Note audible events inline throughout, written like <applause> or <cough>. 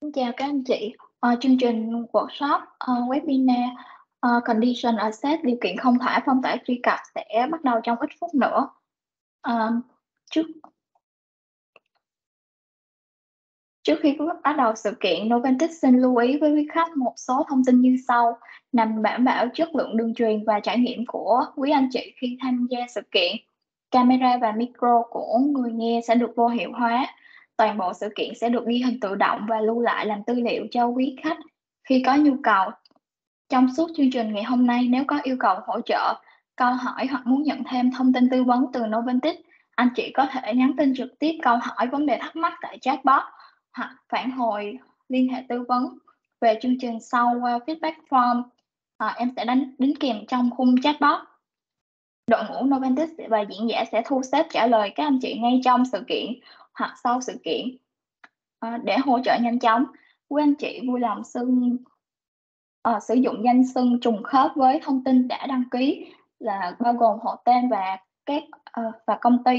Xin chào các anh chị. Ờ, chương trình workshop ờ, webinar ờ, Condition Access điều kiện không thể phong tỏa truy cập sẽ bắt đầu trong ít phút nữa. Ờ, trước Trước khi bắt đầu sự kiện, Noventis xin lưu ý với quý khách một số thông tin như sau nhằm đảm bảo chất lượng đường truyền và trải nghiệm của quý anh chị khi tham gia sự kiện. Camera và micro của người nghe sẽ được vô hiệu hóa toàn bộ sự kiện sẽ được ghi hình tự động và lưu lại làm tư liệu cho quý khách khi có nhu cầu. Trong suốt chương trình ngày hôm nay, nếu có yêu cầu hỗ trợ, câu hỏi hoặc muốn nhận thêm thông tin tư vấn từ Noventic, anh chị có thể nhắn tin trực tiếp câu hỏi vấn đề thắc mắc tại chatbot hoặc phản hồi liên hệ tư vấn về chương trình sau qua feedback form à, em sẽ đánh đính kèm trong khung chatbot. Đội ngũ Noventis và diễn giả sẽ thu xếp trả lời các anh chị ngay trong sự kiện hoặc sau sự kiện à, để hỗ trợ nhanh chóng quý anh chị vui lòng xưng à, sử dụng danh xưng trùng khớp với thông tin đã đăng ký là bao gồm họ tên và các à, và công ty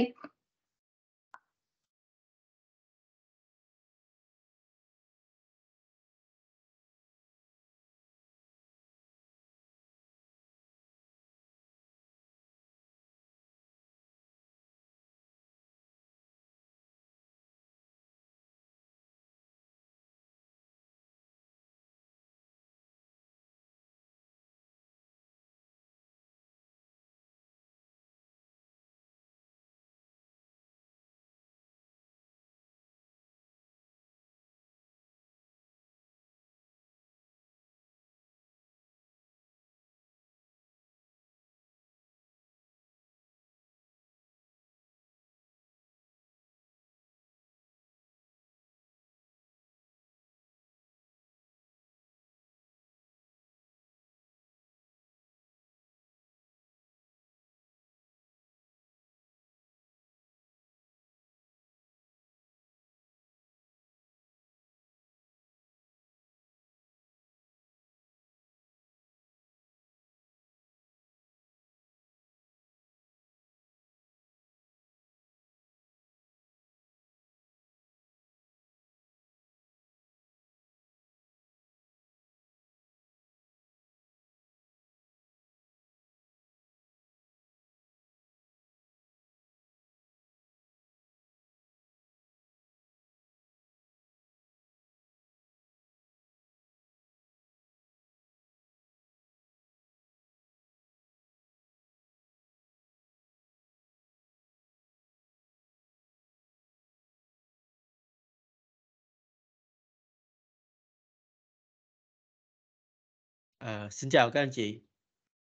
À, xin chào các anh chị.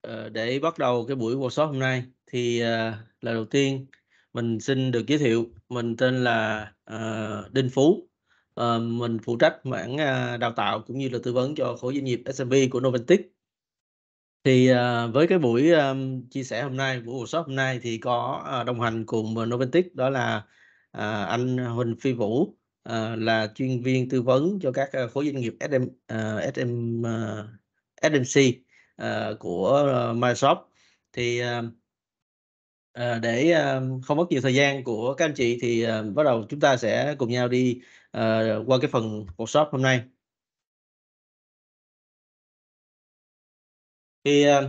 À, để bắt đầu cái buổi workshop hôm nay thì à, là đầu tiên mình xin được giới thiệu mình tên là à, Đinh Phú. À, mình phụ trách mảng à, đào tạo cũng như là tư vấn cho khối doanh nghiệp SMB của Noventic. Thì à, với cái buổi à, chia sẻ hôm nay, buổi workshop hôm nay thì có à, đồng hành cùng Noventic đó là à, anh Huỳnh Phi Vũ à, là chuyên viên tư vấn cho các khối doanh nghiệp SM, uh, SM SMC uh, ờ, của ờ, Microsoft thì uh, để uh, không mất nhiều thời gian của các anh chị thì uh, bắt đầu chúng ta sẽ cùng nhau đi uh, qua cái phần workshop hôm nay thì uh,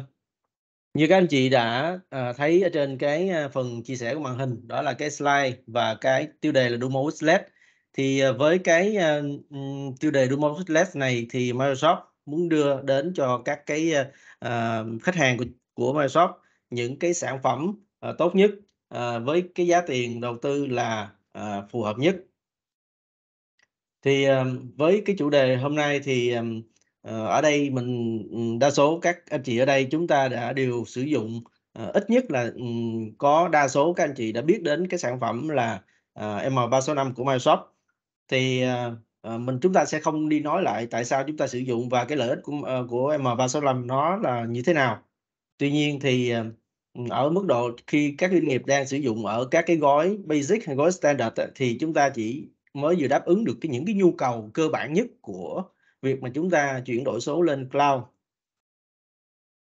như các anh chị đã uh, thấy ở trên cái phần chia sẻ của màn hình đó là cái slide và cái tiêu đề là Dumo Led thì uh, với cái uh, tiêu đề Dumo Led này thì Microsoft muốn đưa đến cho các cái uh, khách hàng của của Microsoft những cái sản phẩm uh, tốt nhất uh, với cái giá tiền đầu tư là uh, phù hợp nhất thì với cái chủ đề hôm nay thì ở đây mình ừ, đa số các anh chị ở đây chúng ta đã đều sử dụng ít nhất là ừ, có đa số các anh chị đã biết đến cái sản phẩm là M365 của Microsoft thì Ờ, mình chúng ta sẽ không đi nói lại tại sao chúng ta sử dụng và cái lợi ích của ờ, của M365 nó là như thế nào. Tuy nhiên thì ờ, ở mức độ khi các doanh nghiệp đang sử dụng ở các cái gói basic hay gói standard thì chúng ta chỉ mới vừa đáp ứng được cái những cái nhu cầu cơ bản nhất của việc mà chúng ta chuyển đổi số lên cloud.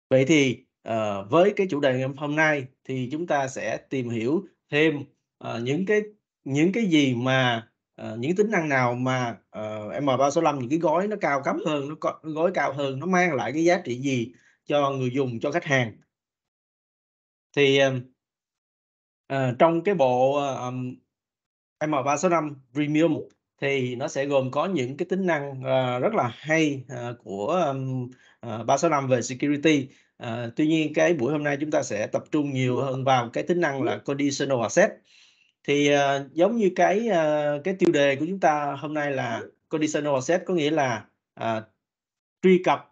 Vậy thì với cái chủ đề ngày hôm nay thì chúng ta sẽ tìm hiểu thêm những cái những cái gì mà uh, những tính năng nào mà uh, ờ, M365 những cái gói nó cao cấp hơn nó gói cao hơn nó mang lại cái giá trị gì cho người dùng cho khách hàng thì uh, trong cái bộ uh, M365 Premium thì nó sẽ gồm có những cái tính năng uh, rất là hay uh, của um, uh, 365 về security uh, tuy nhiên cái buổi hôm nay chúng ta sẽ tập trung nhiều hơn vào cái tính năng là conditional access thì uh, giống như cái uh, cái tiêu đề của chúng ta hôm nay là conditional access có nghĩa là uh, truy cập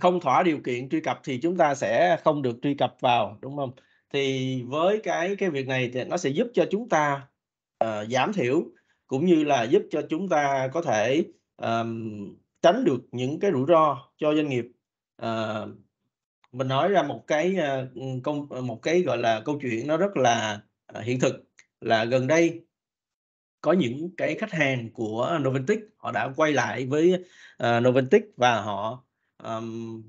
không thỏa điều kiện truy cập thì chúng ta sẽ không được truy cập vào đúng không thì với cái cái việc này thì nó sẽ giúp cho chúng ta uh, giảm thiểu cũng như là giúp cho chúng ta có thể um, tránh được những cái rủi ro cho doanh nghiệp uh, mình nói ra một cái uh, công một cái gọi là câu chuyện nó rất là hiện thực là gần đây có những cái khách hàng của Noventic họ đã quay lại với uh, ờ, Noventic và họ um,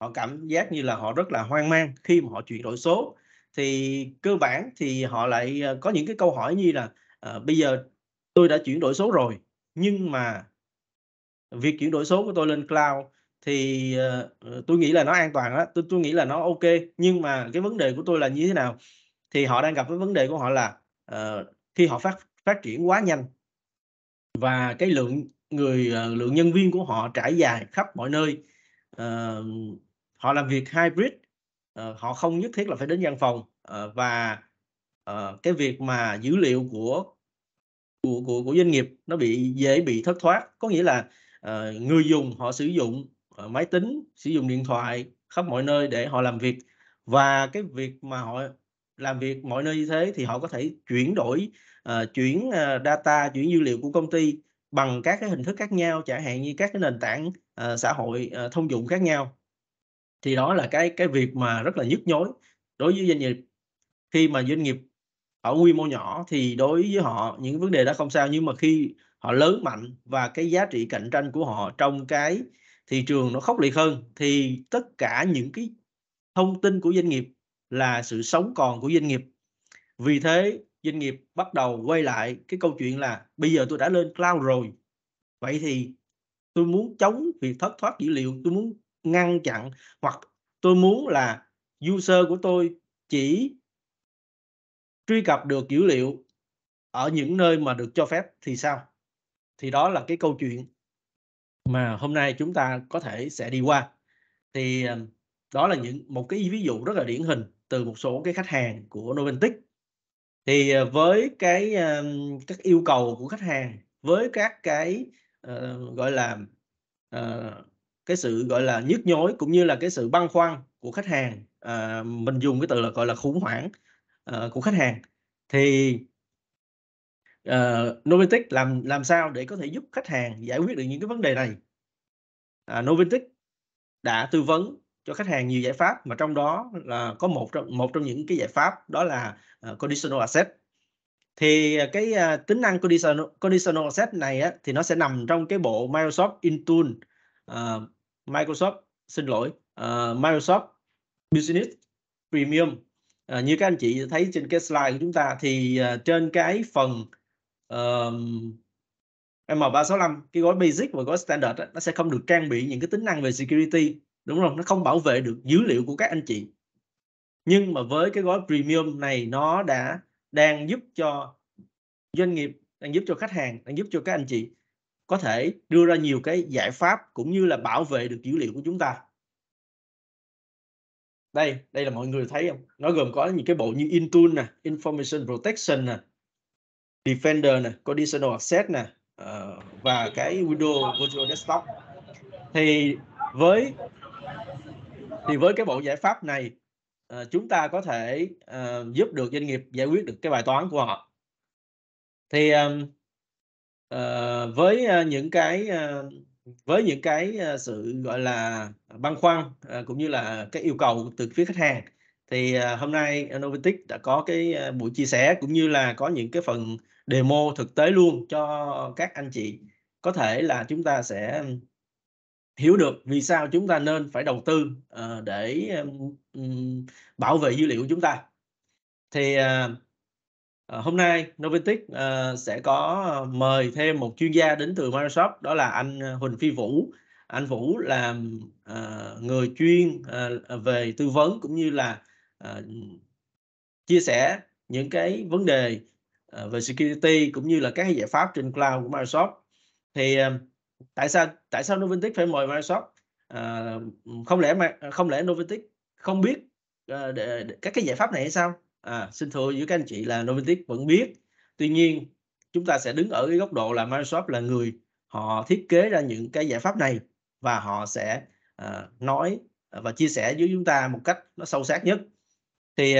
họ cảm giác như là họ rất là hoang mang khi mà họ chuyển đổi số thì cơ bản thì họ lại ờ, có những cái câu hỏi như là uh, bây giờ tôi đã chuyển đổi số rồi nhưng mà việc chuyển đổi số của tôi lên cloud thì uh, tôi nghĩ là nó an toàn đó tôi tôi nghĩ là nó ok nhưng mà cái vấn đề của tôi là như thế nào thì họ đang gặp cái vấn đề của họ là Ờ, khi họ phát phát triển quá nhanh và cái lượng người ờ, lượng nhân viên của họ trải dài khắp mọi nơi ờ, họ làm việc hybrid họ không nhất thiết là phải đến văn phòng và cái việc mà dữ liệu của của của của doanh nghiệp nó bị dễ bị thất thoát có nghĩa là người dùng họ sử dụng máy tính sử dụng điện thoại khắp mọi nơi để họ làm việc và cái việc mà họ làm việc mọi nơi như thế thì họ có thể chuyển đổi uh, chuyển uh, data chuyển dữ liệu của công ty bằng các cái hình thức khác nhau chẳng hạn như các cái nền tảng uh, xã hội uh, thông dụng khác nhau thì đó là cái cái việc mà rất là nhức nhối đối với doanh nghiệp khi mà doanh nghiệp ở quy mô nhỏ thì đối với họ những vấn đề đó không sao nhưng mà khi họ lớn mạnh và cái giá trị cạnh tranh của họ trong cái thị trường nó khốc liệt hơn thì tất cả những cái thông tin của doanh nghiệp là sự sống còn của doanh nghiệp vì thế doanh nghiệp bắt đầu quay lại cái câu chuyện là bây giờ tôi đã lên cloud rồi vậy thì tôi muốn chống việc thất thoát dữ liệu tôi muốn ngăn chặn hoặc tôi muốn là user của tôi chỉ truy cập được dữ liệu ở những nơi mà được cho phép thì sao thì đó là cái câu chuyện mà hôm nay chúng ta có thể sẽ đi qua thì ờ, đó là những một cái ví dụ rất là điển hình từ một số cái khách hàng của Noventic thì ờ, với cái ờ, các yêu cầu của khách hàng với các cái uh, gọi là uh, cái sự gọi là nhức nhối cũng như là cái sự băn khoăn của khách hàng uh, mình dùng cái từ là gọi là khủng hoảng uh, của khách hàng thì uh, Noventic làm làm sao để có thể giúp khách hàng giải quyết được những cái vấn đề này uh, à, Noventic đã tư vấn cho khách hàng nhiều giải pháp mà trong đó là có một trong một trong những cái giải pháp đó là uh, conditional asset thì à, cái uh, tính năng conditional, conditional asset này á, thì nó sẽ nằm trong cái bộ Microsoft Intune uh, Microsoft xin lỗi uh, Microsoft Business Premium uh, như các anh chị thấy trên cái slide của chúng ta thì uh, trên cái phần uh, M365 cái gói basic và gói standard đó, nó sẽ không được trang bị những cái tính năng về security đúng không nó không bảo vệ được dữ liệu của các anh chị nhưng mà với cái gói premium này nó đã đang giúp cho doanh nghiệp đang giúp cho khách hàng đang giúp cho các anh chị có thể đưa ra nhiều cái giải pháp cũng như là bảo vệ được dữ liệu của chúng ta đây đây là mọi người thấy không nó gồm có những cái bộ như Intune nè Information Protection nè Defender nè Conditional Access nè ờ, và cái Windows Virtual Desktop thì với thì với cái bộ giải pháp này uh, chúng ta có thể uh, giúp được doanh nghiệp giải quyết được cái bài toán của họ thì um, uh, với những cái uh, với những cái sự gọi là băn khoăn uh, cũng như là cái yêu cầu từ phía khách hàng thì uh, hôm nay Novatic đã có cái uh, buổi chia sẻ cũng như là có những cái phần demo thực tế luôn cho các anh chị có thể là chúng ta sẽ hiểu được vì sao chúng ta nên phải đầu tư uh, để um, bảo vệ dữ liệu của chúng ta thì uh, hôm nay Noventic uh, sẽ có mời thêm một chuyên gia đến từ Microsoft đó là anh Huỳnh Phi Vũ anh Vũ là uh, người chuyên uh, về tư vấn cũng như là uh, chia sẻ những cái vấn đề uh, về security cũng như là các giải pháp trên cloud của Microsoft thì uh, tại sao tại sao Noventic phải mời Microsoft à, ờ, không lẽ mà không lẽ Noventic không biết à, để, để, các cái giải pháp này hay sao à, xin thưa với các anh chị là Noventic vẫn biết tuy nhiên chúng ta sẽ đứng ở cái góc độ là Microsoft là người họ thiết kế ra những cái giải pháp này và họ sẽ à, nói và chia sẻ với chúng ta một cách nó sâu sát nhất thì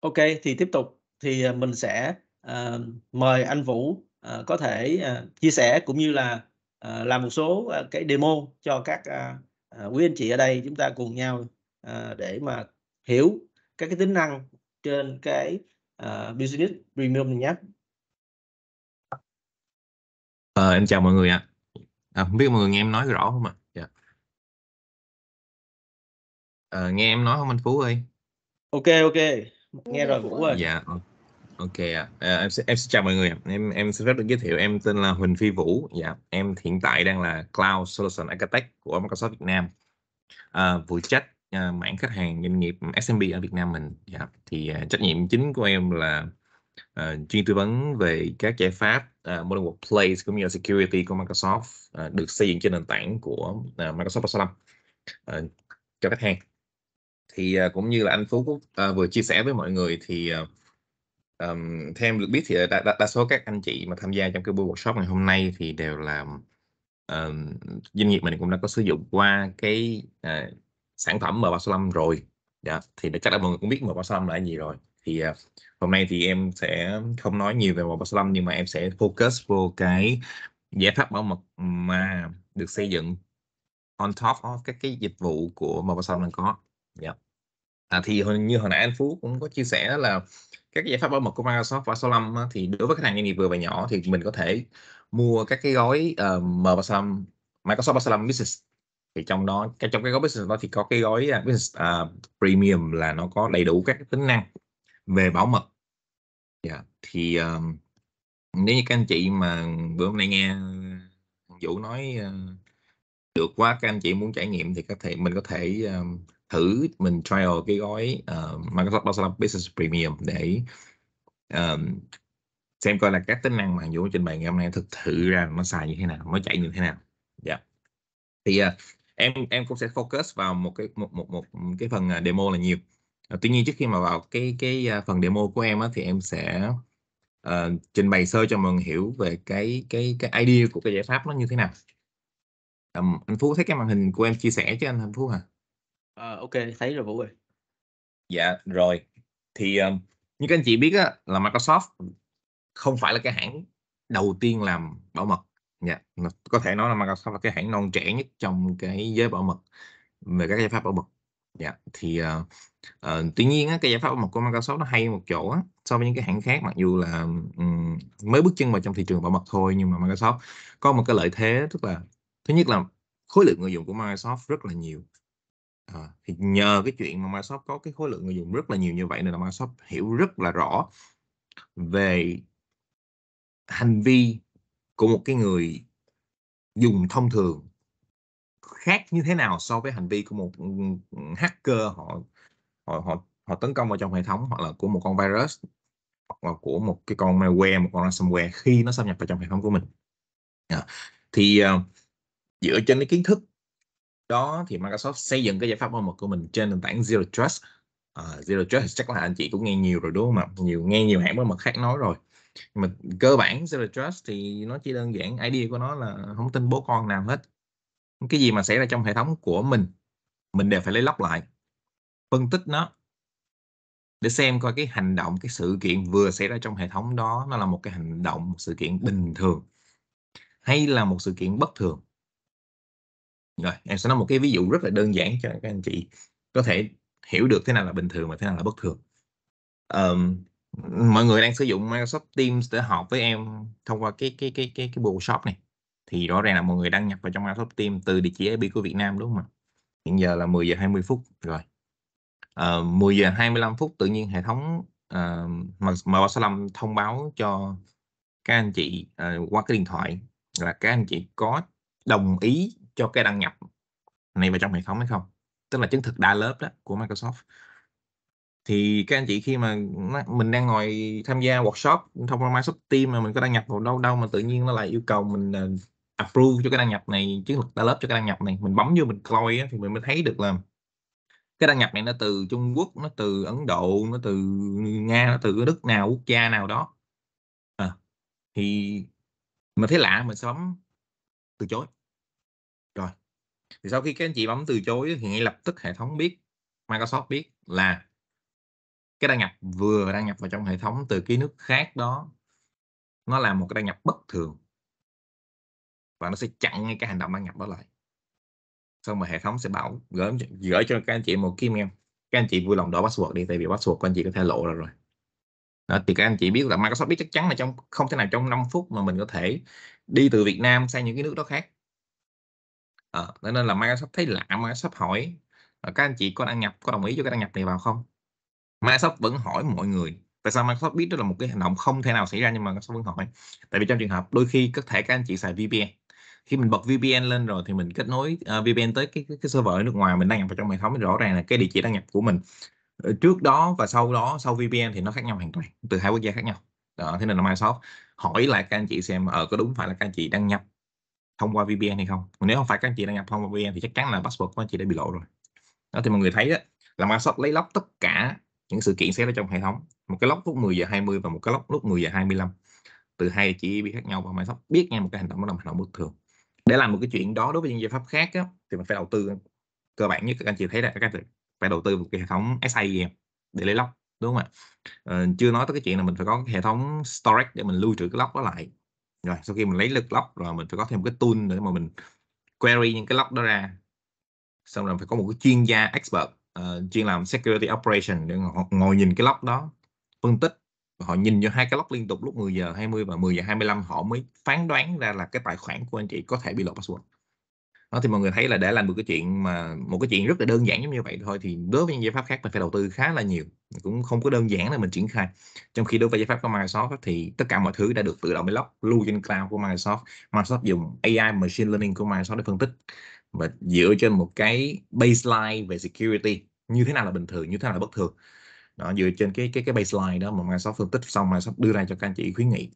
ok thì tiếp tục thì mình sẽ uh, mời anh Vũ Ờ, có thể uh, chia sẻ cũng như là uh, làm một số uh, cái demo cho các uh, quý anh chị ở đây chúng ta cùng nhau uh, để mà hiểu các cái tính năng trên cái uh, business premium nhé. À, em chào mọi người ạ. À. À, không biết mọi người nghe em nói rõ không ạ? À? Dạ. À, nghe em nói không anh Phú ơi? Ok ok, nghe rồi Vũ ơi. Dạ ok à. em sẽ em sẽ chào mọi người em em xin phép được giới thiệu em tên là Huỳnh Phi Vũ dạ em hiện tại đang là Cloud Solution Architect của Microsoft Việt Nam à, phụ trách à, mảng khách hàng doanh nghiệp SMB ở Việt Nam mình dạ thì à, trách nhiệm chính của em là à, chuyên tư vấn về các giải pháp à, modern workplace cũng như là security của Microsoft à, được xây dựng trên nền tảng của à, Microsoft 365 à, cho khách hàng thì à, cũng như là anh Phú à, vừa chia sẻ với mọi người thì à, um, theo em được biết thì đa, đa, đa số các anh chị mà tham gia trong cái buổi workshop ngày hôm nay thì đều là um, doanh nghiệp mình cũng đã có sử dụng qua cái uh, sản phẩm M365 rồi dạ thì chắc là mọi người cũng biết M365 là gì rồi thì uh, hôm nay thì em sẽ không nói nhiều về M365 nhưng mà em sẽ focus vô cái giải pháp bảo mật mà được xây dựng on top of các cái dịch vụ của M365 đang có yeah. Dạ à, thì như hồi nãy anh Phú cũng có chia sẻ là các giải pháp bảo mật của Microsoft 365 á, thì đối với khách hàng doanh nghiệp vừa và nhỏ thì mình có thể mua các cái gói uh, ờ, M365 Microsoft 365 Business thì trong đó cái trong cái gói business đó thì có cái gói uh, business uh, premium là nó có đầy đủ các tính năng về bảo mật yeah. Dạ, thì uh, nếu như các anh chị mà bữa hôm nay nghe Vũ nói uh, được quá các anh chị muốn trải nghiệm thì có thể mình có thể uh, thử mình trial cái gói uh, Microsoft Barcelona Business Premium để um, xem coi là các tính năng mà Vũ trình bày ngày hôm nay thực sự ra nó xài như thế nào, nó chạy như thế nào. Dạ. Yeah. Thì uh, em em cũng sẽ focus vào một cái một một một cái phần demo là nhiều. tuy nhiên trước khi mà vào cái cái phần demo của em á, thì em sẽ uh, trình bày sơ cho mọi người hiểu về cái cái cái idea của cái giải pháp nó như thế nào. Um, anh Phú thấy cái màn hình của em chia sẻ chứ anh, anh Phú hả? À? À, ok, thấy rồi Vũ ơi. Dạ rồi. Thì um, như các anh chị biết á, là Microsoft không phải là cái hãng đầu tiên làm bảo mật. Dạ, có thể nói là Microsoft là cái hãng non trẻ nhất trong cái giới bảo mật về các giải pháp bảo mật. Dạ, thì uh, uh, tuy nhiên á, cái giải pháp bảo mật của Microsoft nó hay một chỗ á, so với những cái hãng khác mặc dù là um, mới bước chân vào trong thị trường bảo mật thôi nhưng mà Microsoft có một cái lợi thế tức là thứ nhất là khối lượng người dùng của Microsoft rất là nhiều À, thì nhờ cái chuyện mà Microsoft có cái khối lượng người dùng rất là nhiều như vậy nên là Microsoft hiểu rất là rõ về hành vi của một cái người dùng thông thường khác như thế nào so với hành vi của một hacker họ họ họ, họ tấn công vào trong hệ thống hoặc là của một con virus hoặc là của một cái con malware một con ransomware khi nó xâm nhập vào trong hệ thống của mình à, thì uh, dựa trên cái kiến thức đó thì Microsoft xây dựng cái giải pháp bảo mật của mình trên nền tảng Zero Trust à, Zero Trust chắc là anh chị cũng nghe nhiều rồi đúng không ạ nhiều nghe nhiều hãng bảo mật khác nói rồi nhưng mà cơ bản Zero Trust thì nó chỉ đơn giản idea của nó là không tin bố con nào hết cái gì mà xảy ra trong hệ thống của mình mình đều phải lấy lóc lại phân tích nó để xem coi cái hành động cái sự kiện vừa xảy ra trong hệ thống đó nó là một cái hành động một sự kiện bình thường hay là một sự kiện bất thường rồi, em sẽ nói một cái ví dụ rất là đơn giản cho các anh chị có thể hiểu được thế nào là bình thường và thế nào là bất thường. Um, mọi người đang sử dụng Microsoft Teams để họp với em thông qua cái cái cái cái cái Google Shop này thì rõ ràng là mọi người đăng nhập vào trong Microsoft Teams từ địa chỉ IP của Việt Nam đúng không ạ? Hiện giờ là 10 giờ 20 phút rồi. Uh, ờ, 10 giờ 25 phút tự nhiên hệ thống uh, ờ, M365 thông báo cho các anh chị uh, qua cái điện thoại là các anh chị có đồng ý cho cái đăng nhập này vào trong hệ thống hay không tức là chứng thực đa lớp đó của Microsoft thì các anh chị khi mà mình đang ngồi tham gia workshop thông qua Microsoft Teams mà mình có đăng nhập vào đâu đâu mà tự nhiên nó lại yêu cầu mình ờ, approve cho cái đăng nhập này chứng thực đa lớp cho cái đăng nhập này mình bấm vô mình coi thì mình mới thấy được là cái đăng nhập này nó từ Trung Quốc nó từ Ấn Độ nó từ Nga nó từ nước nào quốc gia nào đó à, thì mình thấy lạ mình sẽ bấm từ chối rồi thì sau khi các anh chị bấm từ chối thì ngay lập tức hệ thống biết Microsoft biết là cái đăng nhập vừa đăng nhập vào trong hệ thống từ cái nước khác đó nó là một cái đăng nhập bất thường và nó sẽ chặn ngay cái hành động đăng nhập đó lại xong rồi hệ thống sẽ bảo gửi gửi cho các anh chị một email các anh chị vui lòng đổi password đi tại vì password của anh chị có thể lộ ra rồi đó, thì các anh chị biết là Microsoft biết chắc chắn là trong không thể nào trong 5 phút mà mình có thể đi từ Việt Nam sang những cái nước đó khác à, nên là Microsoft thấy lạ Microsoft hỏi ờ, các anh chị có đăng nhập có đồng ý cho cái đăng nhập này vào không Microsoft vẫn hỏi mọi người tại sao Microsoft biết đó là một cái hành động không thể nào xảy ra nhưng mà Microsoft vẫn hỏi tại vì trong trường hợp đôi khi có thể các anh chị xài VPN khi mình bật VPN lên rồi thì mình kết nối uh, VPN tới cái, cái, cái server ở nước ngoài mình đăng nhập vào trong hệ thống thì rõ ràng là cái địa chỉ đăng nhập của mình trước đó và sau đó sau VPN thì nó khác nhau hoàn toàn từ hai quốc gia khác nhau đó thế nên là Microsoft hỏi lại các anh chị xem ở uh, có đúng phải là các anh chị đăng nhập thông qua VPN hay không nếu không phải các anh chị đăng nhập thông qua VPN thì chắc chắn là password của anh chị đã bị lộ rồi đó thì mọi người thấy đó là Microsoft lấy lóc tất cả những sự kiện xảy ra trong hệ thống một cái lóc lúc 10 giờ 20 và một cái lóc lúc 10 giờ 25 từ hai chỉ bị khác nhau và Microsoft biết ngay một cái hành động đó là hành động bất thường để làm một cái chuyện đó đối với những giải pháp khác á, thì mình phải đầu tư cơ bản nhất các anh chị thấy là các anh chị phải đầu tư một cái hệ thống SA e để lấy lóc đúng không ạ ờ, chưa nói tới cái chuyện là mình phải có cái hệ thống storage để mình lưu trữ cái lóc đó lại rồi sau khi mình lấy lực lóc rồi mình phải có thêm cái tool để mà mình query những cái lóc đó ra xong rồi phải có một cái chuyên gia expert uh, chuyên làm security operation để ngồi nhìn cái lóc đó phân tích họ nhìn vô hai cái lóc liên tục lúc 10 giờ 20 và 10 giờ 25 họ mới phán đoán ra là cái tài khoản của anh chị có thể bị lộ password đó thì mọi người thấy là để làm được cái chuyện mà một cái chuyện rất là đơn giản giống như vậy thôi thì đối với những giải pháp khác mình phải đầu tư khá là nhiều cũng không có đơn giản là mình triển khai trong khi đối với giải pháp của Microsoft thì tất cả mọi thứ đã được tự động lock lưu trên cloud của Microsoft Microsoft dùng AI machine learning của Microsoft để phân tích và dựa trên một cái baseline về security như thế nào là bình thường như thế nào là bất thường đó dựa trên cái cái cái baseline đó mà Microsoft phân tích xong Microsoft đưa ra cho các anh chị khuyến nghị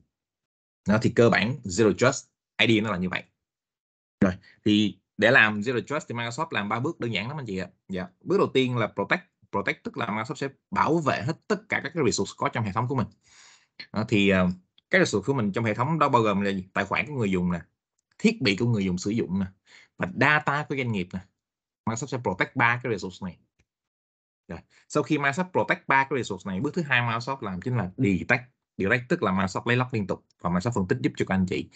nó thì cơ bản zero trust ID nó là như vậy rồi thì để làm zero trust thì Microsoft làm ba bước đơn giản lắm anh chị ạ. Dạ. Bước đầu tiên là protect, protect tức là Microsoft sẽ bảo vệ hết tất cả các cái resource có trong hệ thống của mình. À, thì uh, các resource của mình trong hệ thống đó bao gồm là gì? tài khoản của người dùng nè, thiết bị của người dùng sử dụng nè và data của doanh nghiệp nè. Microsoft sẽ protect ba cái resource này. Rồi. Sau khi Microsoft protect ba cái resource này, bước thứ hai Microsoft làm chính là detect. Detect tức là Microsoft lấy lock liên tục và Microsoft phân tích giúp cho các anh chị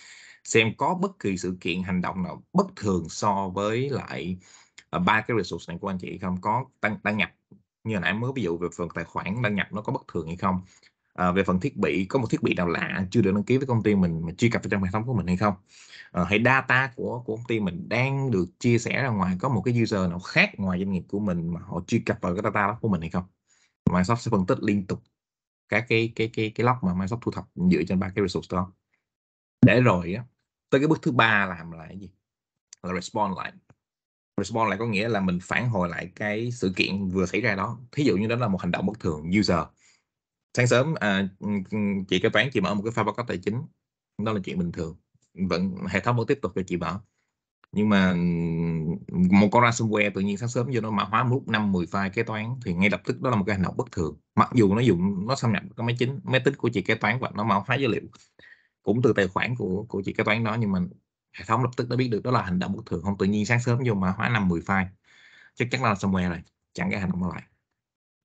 xem có bất kỳ sự kiện hành động nào bất thường so với lại ờ, ba cái resource này của anh chị không có đăng, đăng nhập như hồi nãy mới ví dụ về phần tài khoản đăng nhập nó có bất thường hay không à, về phần thiết bị có một thiết bị nào lạ chưa được đăng ký với công ty mình mà truy cập vào trong hệ thống của mình hay không à, hay data của của công ty mình đang được chia sẻ ra ngoài có một cái user nào khác ngoài doanh nghiệp của mình mà họ truy cập vào cái data đó của mình hay không Microsoft sẽ phân tích liên tục các cái cái cái cái log mà Microsoft thu thập dựa trên ba cái resource đó để rồi tới cái bước thứ ba làm lại gì là respond lại respond lại có nghĩa là mình phản hồi lại cái sự kiện vừa xảy ra đó thí dụ như đó là một hành động bất thường user sáng sớm à, chị kế toán chị mở một cái file báo cáo tài chính đó là chuyện bình thường vẫn hệ thống vẫn tiếp tục cho chị mở nhưng mà một con ransomware tự nhiên sáng sớm vô nó mã hóa lúc năm mười file kế toán thì ngay lập tức đó là một cái hành động bất thường mặc dù nó dùng nó xâm nhập cái máy chính máy tính của chị kế toán và nó mã hóa dữ liệu cũng từ tài khoản của của chị kế toán đó nhưng mà hệ thống lập tức đã biết được đó là hành động bất thường không tự nhiên sáng sớm vô mà hóa 5 10 file chắc chắn là somewhere rồi chẳng cái hành động lại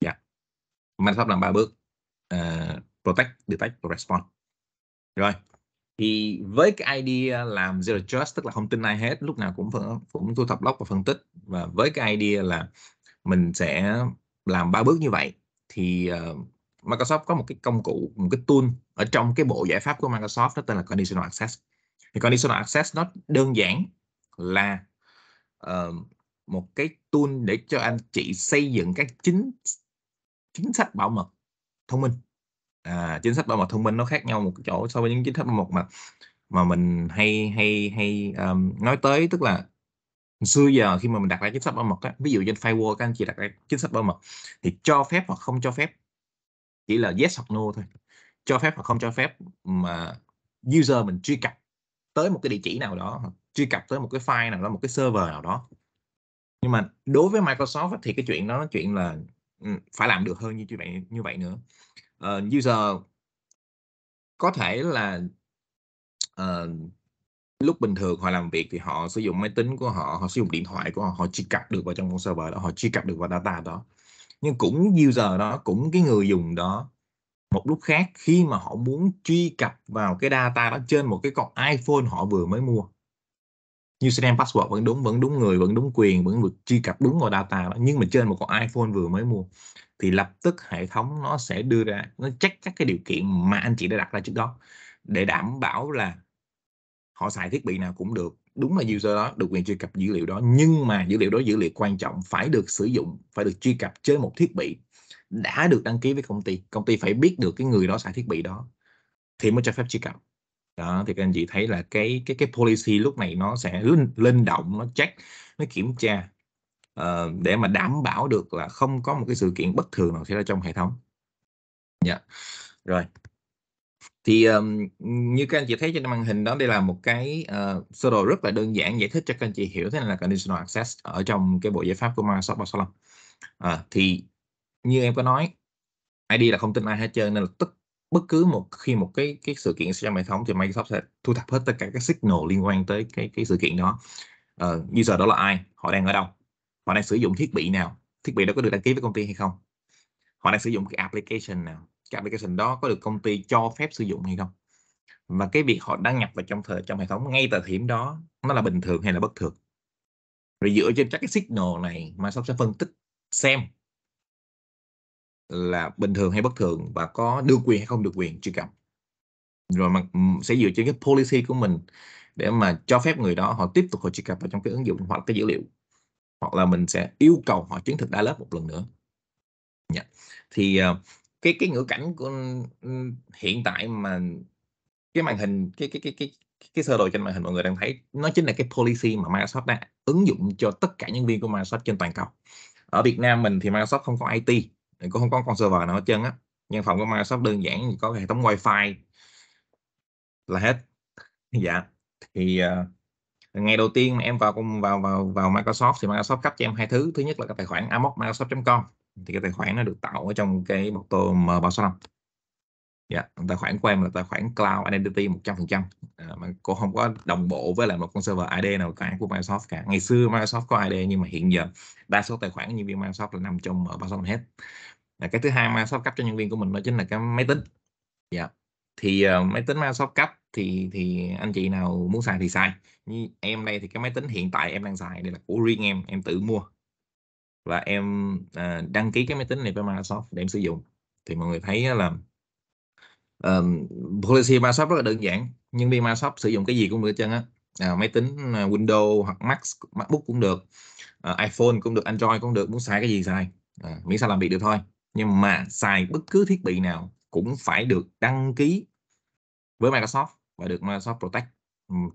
dạ yeah. Microsoft làm ba bước uh, protect detect và respond rồi thì với cái idea làm zero trust tức là không tin ai hết lúc nào cũng phân, cũng thu thập log và phân tích và với cái idea là mình sẽ làm ba bước như vậy thì uh, Microsoft có một cái công cụ một cái tool ở trong cái bộ giải pháp của Microsoft đó tên là conditional access thì conditional access nó đơn giản là uh, một cái tool để cho anh chị xây dựng các chính chính sách bảo mật thông minh à, chính sách bảo mật thông minh nó khác nhau một chỗ so với những chính sách bảo mật mà mà mình hay hay hay um, nói tới tức là xưa giờ khi mà mình đặt ra chính sách bảo mật á, ví dụ trên firewall các anh chị đặt ra chính sách bảo mật thì cho phép hoặc không cho phép chỉ là yes hoặc no thôi cho phép hoặc không cho phép mà user mình truy cập tới một cái địa chỉ nào đó truy cập tới một cái file nào đó một cái server nào đó nhưng mà đối với Microsoft thì cái chuyện đó nói chuyện là ừ, phải làm được hơn như vậy như vậy nữa uh, user có thể là uh, lúc bình thường họ làm việc thì họ sử dụng máy tính của họ họ sử dụng điện thoại của họ họ truy cập được vào trong một server đó họ truy cập được vào data đó nhưng cũng user đó cũng cái người dùng đó một lúc khác khi mà họ muốn truy cập vào cái data đó trên một cái con iPhone họ vừa mới mua username password vẫn đúng vẫn đúng người vẫn đúng quyền vẫn được truy cập đúng vào data đó nhưng mà trên một con iPhone vừa mới mua thì lập tức hệ thống nó sẽ đưa ra nó check các cái điều kiện mà anh chị đã đặt ra trước đó để đảm bảo là họ xài thiết bị nào cũng được đúng là user đó được quyền truy cập dữ liệu đó nhưng mà dữ liệu đó dữ liệu quan trọng phải được sử dụng phải được truy cập trên một thiết bị đã được đăng ký với công ty công ty phải biết được cái người đó xài thiết bị đó thì mới cho phép truy cập đó thì các anh chị thấy là cái cái cái policy lúc này nó sẽ linh, động nó check nó kiểm tra uh, để mà đảm bảo được là không có một cái sự kiện bất thường nào xảy ra trong hệ thống dạ yeah. rồi thì um, như các anh chị thấy trên màn hình đó đây là một cái uh, sơ đồ rất là đơn giản giải thích cho các anh chị hiểu thế này là conditional access ở trong cái bộ giải pháp của Microsoft 365 à, ờ, thì như em có nói ID là không tin ai hết trơn nên là tất bất cứ một khi một cái cái sự kiện xảy trong hệ thống thì Microsoft sẽ thu thập hết tất cả các signal liên quan tới cái cái sự kiện đó uh, giờ đó là ai họ đang ở đâu họ đang sử dụng thiết bị nào thiết bị đó có được đăng ký với công ty hay không họ đang sử dụng cái application nào cái application đó có được công ty cho phép sử dụng hay không và cái việc họ đăng nhập vào trong thời trong hệ thống ngay tại điểm đó nó là bình thường hay là bất thường rồi dựa trên các cái signal này Microsoft sẽ phân tích xem là bình thường hay bất thường và có được quyền hay không được quyền truy cập rồi mà sẽ dựa trên cái policy của mình để mà cho phép người đó họ tiếp tục họ truy cập vào trong cái ứng dụng hoặc cái dữ liệu hoặc là mình sẽ yêu cầu họ chứng thực đa lớp một lần nữa yeah. Dạ. thì uh, cái cái ngữ cảnh của hiện tại mà cái màn hình cái cái cái cái cái sơ đồ trên màn hình mọi người đang thấy nó chính là cái policy mà Microsoft đã ứng dụng cho tất cả nhân viên của Microsoft trên toàn cầu ở Việt Nam mình thì Microsoft không có IT cũng không có con server nào hết trơn á nhân phòng của Microsoft đơn giản có hệ thống wifi là hết dạ thì uh, ngày đầu tiên mà em vào vào vào vào Microsoft thì Microsoft cấp cho em hai thứ thứ nhất là cái tài khoản amok microsoft.com thì cái tài khoản nó được tạo ở trong cái bọc tô M365 dạ yeah. tài khoản của em là tài khoản cloud identity 100 phần trăm ờ, mà cô không có đồng bộ với lại một con server ID nào cả của Microsoft cả ngày xưa Microsoft có ID nhưng mà hiện giờ đa số tài khoản nhân viên Microsoft là nằm trong ờ, M365 hết là cái thứ hai Microsoft cấp cho nhân viên của mình đó chính là cái máy tính dạ yeah. thì uh, máy tính Microsoft cấp thì thì anh chị nào muốn xài thì xài như em đây thì cái máy tính hiện tại em đang xài đây là của riêng em em tự mua và em à, đăng ký cái máy tính này với Microsoft để em sử dụng thì mọi người thấy là um, policy Microsoft rất là đơn giản nhưng viên Microsoft sử dụng cái gì cũng được chân á à, máy tính à, Windows hoặc Mac MacBook cũng được à, iPhone cũng được Android cũng được muốn xài cái gì xài à, miễn sao làm việc được thôi nhưng mà xài bất cứ thiết bị nào cũng phải được đăng ký với Microsoft và được Microsoft Protect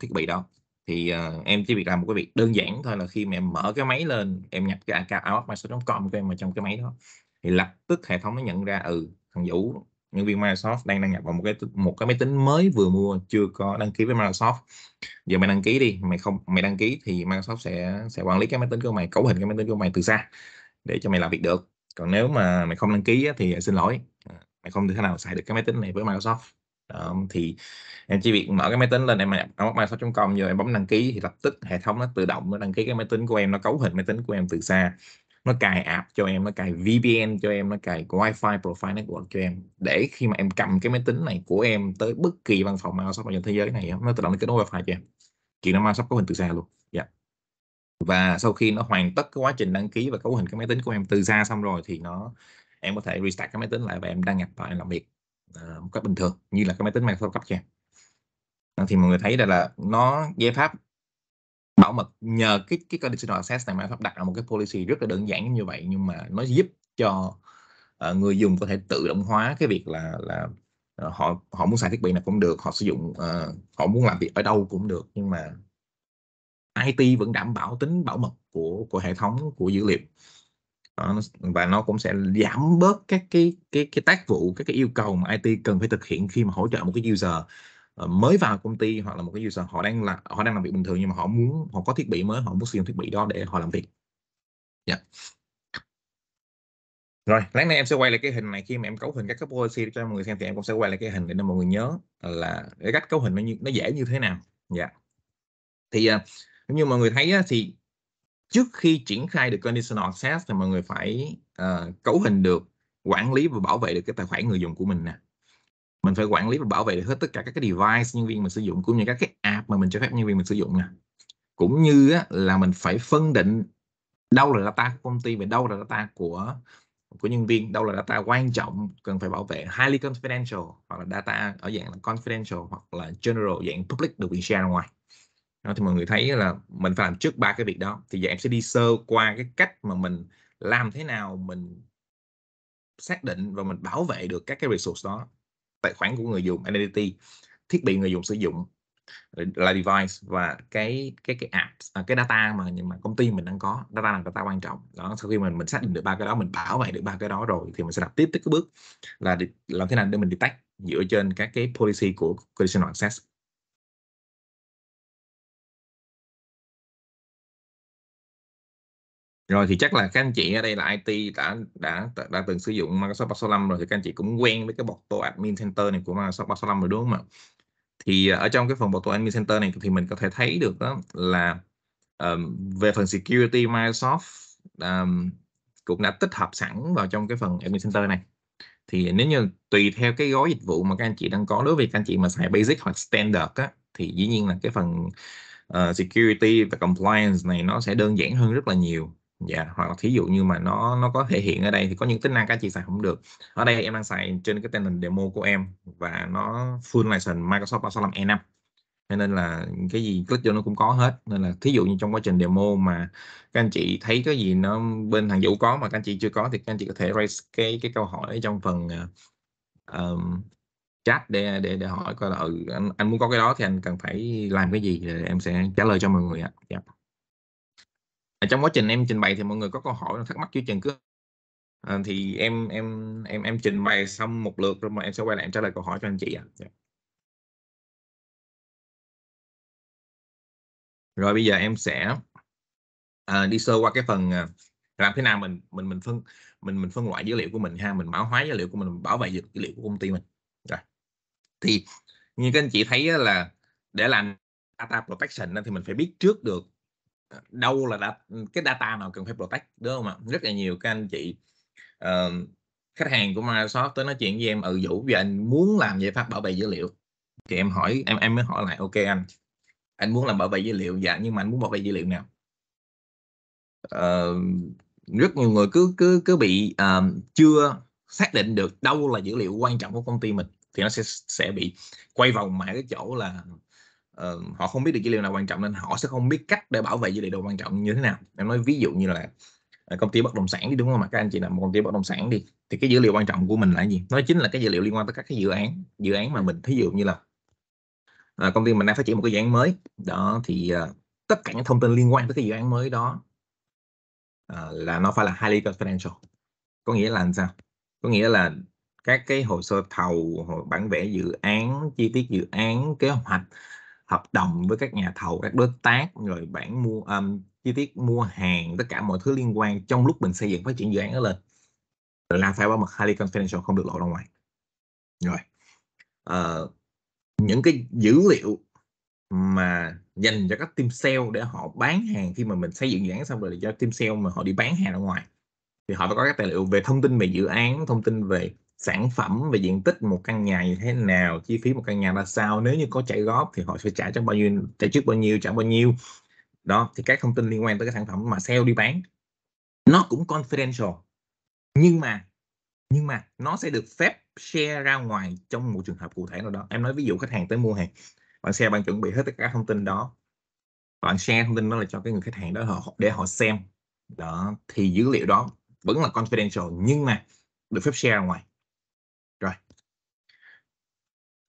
thiết bị đó thì uh, em chỉ việc làm một cái việc đơn giản thôi là khi mà em mở cái máy lên em nhập cái account Microsoft com của em vào trong cái máy đó thì lập tức hệ thống nó nhận ra ừ thằng Vũ nhân viên Microsoft đang đăng nhập vào một cái một cái máy tính mới vừa mua chưa có đăng ký với Microsoft giờ mày đăng ký đi mày không mày đăng ký thì Microsoft sẽ sẽ quản lý cái máy tính của mày cấu hình cái máy tính của mày từ xa để cho mày làm việc được còn nếu mà mày không đăng ký thì xin lỗi ờ, mày không thể nào xài được cái máy tính này với Microsoft đó, thì em chỉ việc mở cái máy tính lên em nhập amocmicrosoft.com rồi em bấm đăng ký thì lập tức hệ thống nó tự động nó đăng ký cái máy tính của em nó cấu hình máy tính của em từ xa nó cài app cho em nó cài VPN cho em nó cài Wi-Fi profile network cho em để khi mà em cầm cái máy tính này của em tới bất kỳ văn phòng Microsoft nào trên thế giới này nó tự động nó kết nối Wi-Fi cho em chuyện nó Microsoft cấu hình từ xa luôn yeah. Dạ. và sau khi nó hoàn tất cái quá trình đăng ký và cấu hình cái máy tính của em từ xa xong rồi thì nó em có thể restart cái máy tính lại và em đăng nhập vào em làm việc À, một cách bình thường như là cái máy tính mạng cao cấp kìa à, thì mọi người thấy đây là nó giải pháp bảo mật nhờ cái cái conditional access này Microsoft đặt ở một cái policy rất là đơn giản như vậy nhưng mà nó giúp cho uh, người dùng có thể tự động hóa cái việc là là uh, họ họ muốn xài thiết bị nào cũng được họ sử dụng uh, họ muốn làm việc ở đâu cũng được nhưng mà IT vẫn đảm bảo tính bảo mật của của hệ thống của dữ liệu đó, và nó cũng sẽ giảm bớt các cái cái cái tác vụ các cái yêu cầu mà IT cần phải thực hiện khi mà hỗ trợ một cái user ờ, mới vào công ty hoặc là một cái user họ đang là họ đang làm việc bình thường nhưng mà họ muốn họ có thiết bị mới họ muốn sử dụng thiết bị đó để họ làm việc yeah. Dạ. rồi lát nay em sẽ quay lại cái hình này khi mà em cấu hình các cái policy cho mọi người xem thì em cũng sẽ quay lại cái hình để mọi người nhớ là cái cách cấu hình nó như, nó dễ như thế nào dạ yeah. thì uh, như mọi người thấy á, thì trước khi triển khai được conditional access thì mọi người phải uh, cấu hình được quản lý và bảo vệ được cái tài khoản người dùng của mình nè mình phải quản lý và bảo vệ được hết tất cả các cái device nhân viên mình sử dụng cũng như các cái app mà mình cho phép nhân viên mình sử dụng nè cũng như á, là mình phải phân định đâu là data của công ty và đâu là data của của nhân viên đâu là data quan trọng cần phải bảo vệ highly confidential hoặc là data ở dạng là confidential hoặc là general dạng public được quyền share ra ngoài đó, thì mọi người thấy là mình phải làm trước ba cái việc đó thì giờ em sẽ đi sơ qua cái cách mà mình làm thế nào mình xác định và mình bảo vệ được các cái resource đó tài khoản của người dùng identity thiết bị người dùng sử dụng là device và cái cái cái app à, cái data mà nhưng mà công ty mình đang có data là data quan trọng đó sau khi mình mình xác định được ba cái đó mình bảo vệ được ba cái đó rồi thì mình sẽ đặt tiếp tới cái bước là làm thế nào để mình detect dựa trên các cái policy của conditional access rồi thì chắc là các anh chị ở đây là IT đã đã đã, từng sử dụng Microsoft 365 rồi thì các anh chị cũng quen với cái bọc tô admin center này của Microsoft 365 rồi đúng không ạ? Thì ờ, ở trong cái phần bọc tô admin center này thì mình có thể thấy được đó là um, về phần security Microsoft um, cũng đã tích hợp sẵn vào trong cái phần admin center này. Thì nếu như tùy theo cái gói dịch vụ mà các anh chị đang có đối với các anh chị mà xài basic hoặc standard á thì dĩ nhiên là cái phần uh, security và compliance này nó sẽ đơn giản hơn rất là nhiều dạ hoặc là thí dụ như mà nó nó có thể hiện ở đây thì có những tính năng các chị xài không được ở đây em đang xài trên cái tenant demo của em và nó full license Microsoft 365 E5 nên là cái gì click vô nó cũng có hết nên là thí dụ như trong quá trình demo mà các anh chị thấy cái gì nó bên thằng Vũ có mà các anh chị chưa có thì các anh chị có thể raise cái cái câu hỏi trong phần um, chat để để để hỏi coi là ừ, anh, anh muốn có cái đó thì anh cần phải làm cái gì để em sẽ trả lời cho mọi người ạ. Yeah. Dạ ở ờ, trong quá trình em trình bày thì mọi người có câu hỏi thắc mắc chưa chừng cứ à, thì em em em em trình bày xong một lượt rồi mà em sẽ quay lại em trả lời câu hỏi cho anh chị ạ à. Dạ. yeah. rồi bây giờ em sẽ à, đi sơ qua cái phần làm thế nào mình mình mình phân mình mình phân loại dữ liệu của mình ha mình mã hóa dữ liệu của mình, mình bảo vệ dữ liệu của công ty mình rồi dạ. thì như các anh chị thấy là để làm data protection thì mình phải biết trước được Ờ, đâu là đã, cái data nào cần phải protect đúng không ạ rất là nhiều các anh chị uh, khách hàng của Microsoft tới nói chuyện với em ừ Vũ vì anh muốn làm giải pháp bảo vệ dữ liệu thì em hỏi em em mới hỏi lại ok anh anh muốn làm bảo vệ dữ liệu dạ nhưng mà anh muốn bảo vệ dữ liệu nào uh, rất nhiều người cứ cứ cứ bị uh, chưa xác định được đâu là dữ liệu quan trọng của công ty mình thì nó sẽ sẽ bị quay vòng mãi cái chỗ là Ờ, họ không biết được dữ liệu nào quan trọng nên họ sẽ không biết cách để bảo vệ dữ liệu quan trọng như thế nào em nói ví dụ như là ờ, công ty bất động sản đi đúng không mà các anh chị làm một công ty bất động sản đi thì cái dữ liệu quan trọng của mình là gì nó chính là cái dữ liệu liên quan tới các cái dự án dự án mà mình thí dụ như là à, công ty mình đang phát triển một cái dự án mới đó thì uh, tất cả những thông tin liên quan tới cái dự án mới đó uh, là nó phải là highly confidential có nghĩa là làm sao có nghĩa là các cái hồ sơ thầu bản vẽ dự án chi tiết dự án kế hoạch hợp đồng với các nhà thầu các đối tác rồi bản mua um, chi tiết mua hàng tất cả mọi thứ liên quan trong lúc mình xây dựng phát triển dự án đó lên là phải bảo mật highly confidential không được lộ ra ngoài rồi uh, những cái dữ liệu mà dành cho các team sale để họ bán hàng khi mà mình xây dựng dự án xong rồi cho team sale mà họ đi bán hàng ra ngoài thì họ phải có các tài liệu về thông tin về dự án thông tin về sản phẩm về diện tích một căn nhà như thế nào chi phí một căn nhà là sao nếu như có trả góp thì họ sẽ trả trong bao nhiêu trả trước bao nhiêu trả bao nhiêu đó thì các thông tin liên quan tới cái sản phẩm mà sale đi bán nó cũng confidential nhưng mà nhưng mà nó sẽ được phép share ra ngoài trong một trường hợp cụ thể nào đó em nói ví dụ khách hàng tới mua hàng bạn xe bạn chuẩn bị hết tất cả thông tin đó bạn share thông tin đó là cho cái người khách hàng đó họ để họ xem đó thì dữ liệu đó vẫn là confidential nhưng mà được phép share ra ngoài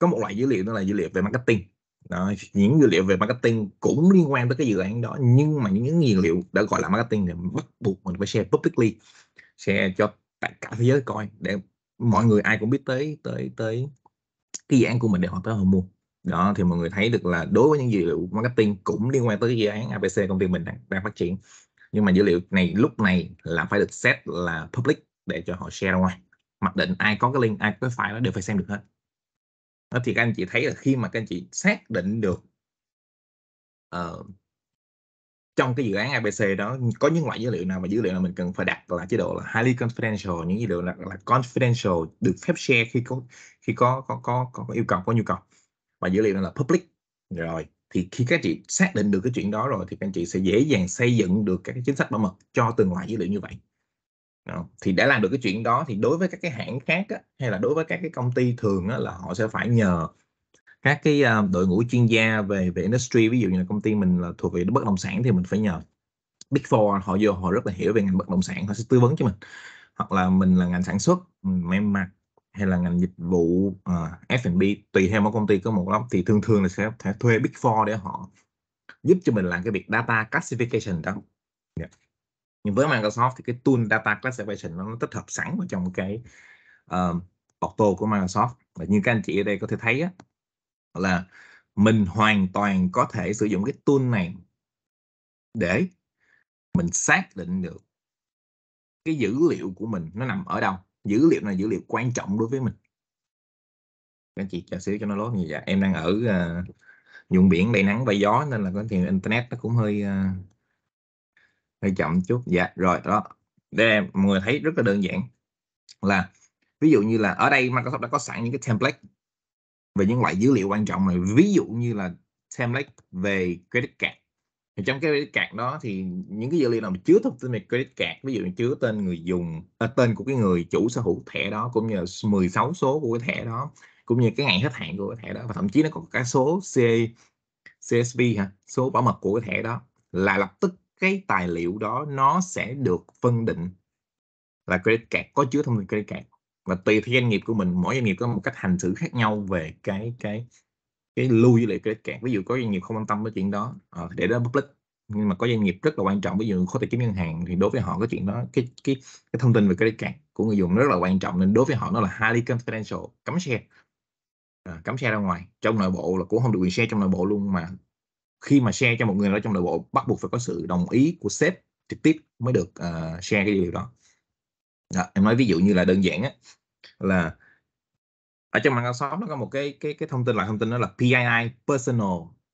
có một loại dữ liệu đó là dữ liệu về marketing đó, những dữ liệu về marketing cũng liên quan tới cái dự án đó nhưng mà những dữ liệu đã gọi là marketing thì bắt buộc mình phải share publicly share cho tất cả thế giới coi để mọi người ai cũng biết tới tới tới cái dự án của mình để họ tới họ mua đó thì mọi người thấy được là đối với những dữ liệu marketing cũng liên quan tới cái dự án ABC công ty mình đang, đang phát triển nhưng mà dữ liệu này lúc này là phải được set là public để cho họ share ra ngoài mặc định ai có cái link ai có cái file đó đều phải xem được hết Ờ, thì các anh chị thấy là khi mà các anh chị xác định được uh, trong cái dự án ABC đó có những loại dữ liệu nào mà dữ liệu nào mình cần phải đặt là chế độ là highly confidential những dữ liệu là, là confidential được phép share khi có khi có có có, có, yêu cầu có nhu cầu và dữ liệu là public rồi thì khi các chị xác định được cái chuyện đó rồi thì các anh chị sẽ dễ dàng xây dựng được các cái chính sách bảo mật cho từng loại dữ liệu như vậy Ờ, thì đã làm được cái chuyện đó thì đối với các cái hãng khác á, hay là đối với các cái công ty thường á, là họ sẽ phải nhờ các cái ờ, đội ngũ chuyên gia về về industry ví dụ như là công ty mình là thuộc về bất động sản thì mình phải nhờ big four họ vô họ rất là hiểu về ngành bất động sản họ sẽ tư vấn cho mình hoặc là mình là ngành sản xuất may mặc hay là ngành dịch vụ uh, ờ, F&B tùy theo mỗi công ty có một lắm thì thường thường là sẽ thuê big four để họ giúp cho mình làm cái việc data classification đó nhưng với Microsoft thì cái tool data classification nó tích hợp sẵn vào trong cái uh, ờ, auto của Microsoft và như các anh chị ở đây có thể thấy á, là mình hoàn toàn có thể sử dụng cái tool này để mình xác định được cái dữ liệu của mình nó nằm ở đâu dữ liệu này dữ liệu quan trọng đối với mình các anh chị chờ xíu cho nó lốt như vậy dạ, em đang ở uh, vùng biển đầy nắng và gió nên là có thì internet nó cũng hơi uh, hơi chậm chút dạ rồi đó để mọi người thấy rất là đơn giản là ví dụ như là ở đây Microsoft đã có sẵn những cái template về những loại dữ liệu quan trọng này ví dụ như là template về credit card thì trong cái credit card đó thì những cái dữ liệu nào mà chứa thông tin về credit card ví dụ như chứa tên người dùng à, tên của cái người chủ sở hữu thẻ đó cũng như là 16 số của cái thẻ đó cũng như cái ngày hết hạn của cái thẻ đó và thậm chí nó có cả số C CSV hả số bảo mật của cái thẻ đó là lập tức cái tài liệu đó nó sẽ được phân định là credit card có chứa thông tin credit card và tùy theo doanh nghiệp của mình mỗi doanh nghiệp có một cách hành xử khác nhau về cái cái cái lưu dữ liệu credit card ví dụ có doanh nghiệp không quan tâm tới chuyện đó à, để đó public nhưng mà có doanh nghiệp rất là quan trọng ví dụ khối tài chính ngân hàng thì đối với họ cái chuyện đó cái cái cái thông tin về credit card của người dùng rất là quan trọng nên đối với họ nó là highly confidential cấm xe à, ờ, cấm xe ra ngoài trong nội bộ là cũng không được quyền xe trong nội bộ luôn mà khi mà share cho một người nào đó trong nội bộ bắt buộc phải có sự đồng ý của sếp trực tiếp mới được uh, share cái điều đó. đó em nói ví dụ như là đơn giản á là ở trong mạng Microsoft nó có một cái cái cái thông tin là thông tin đó là PII Personal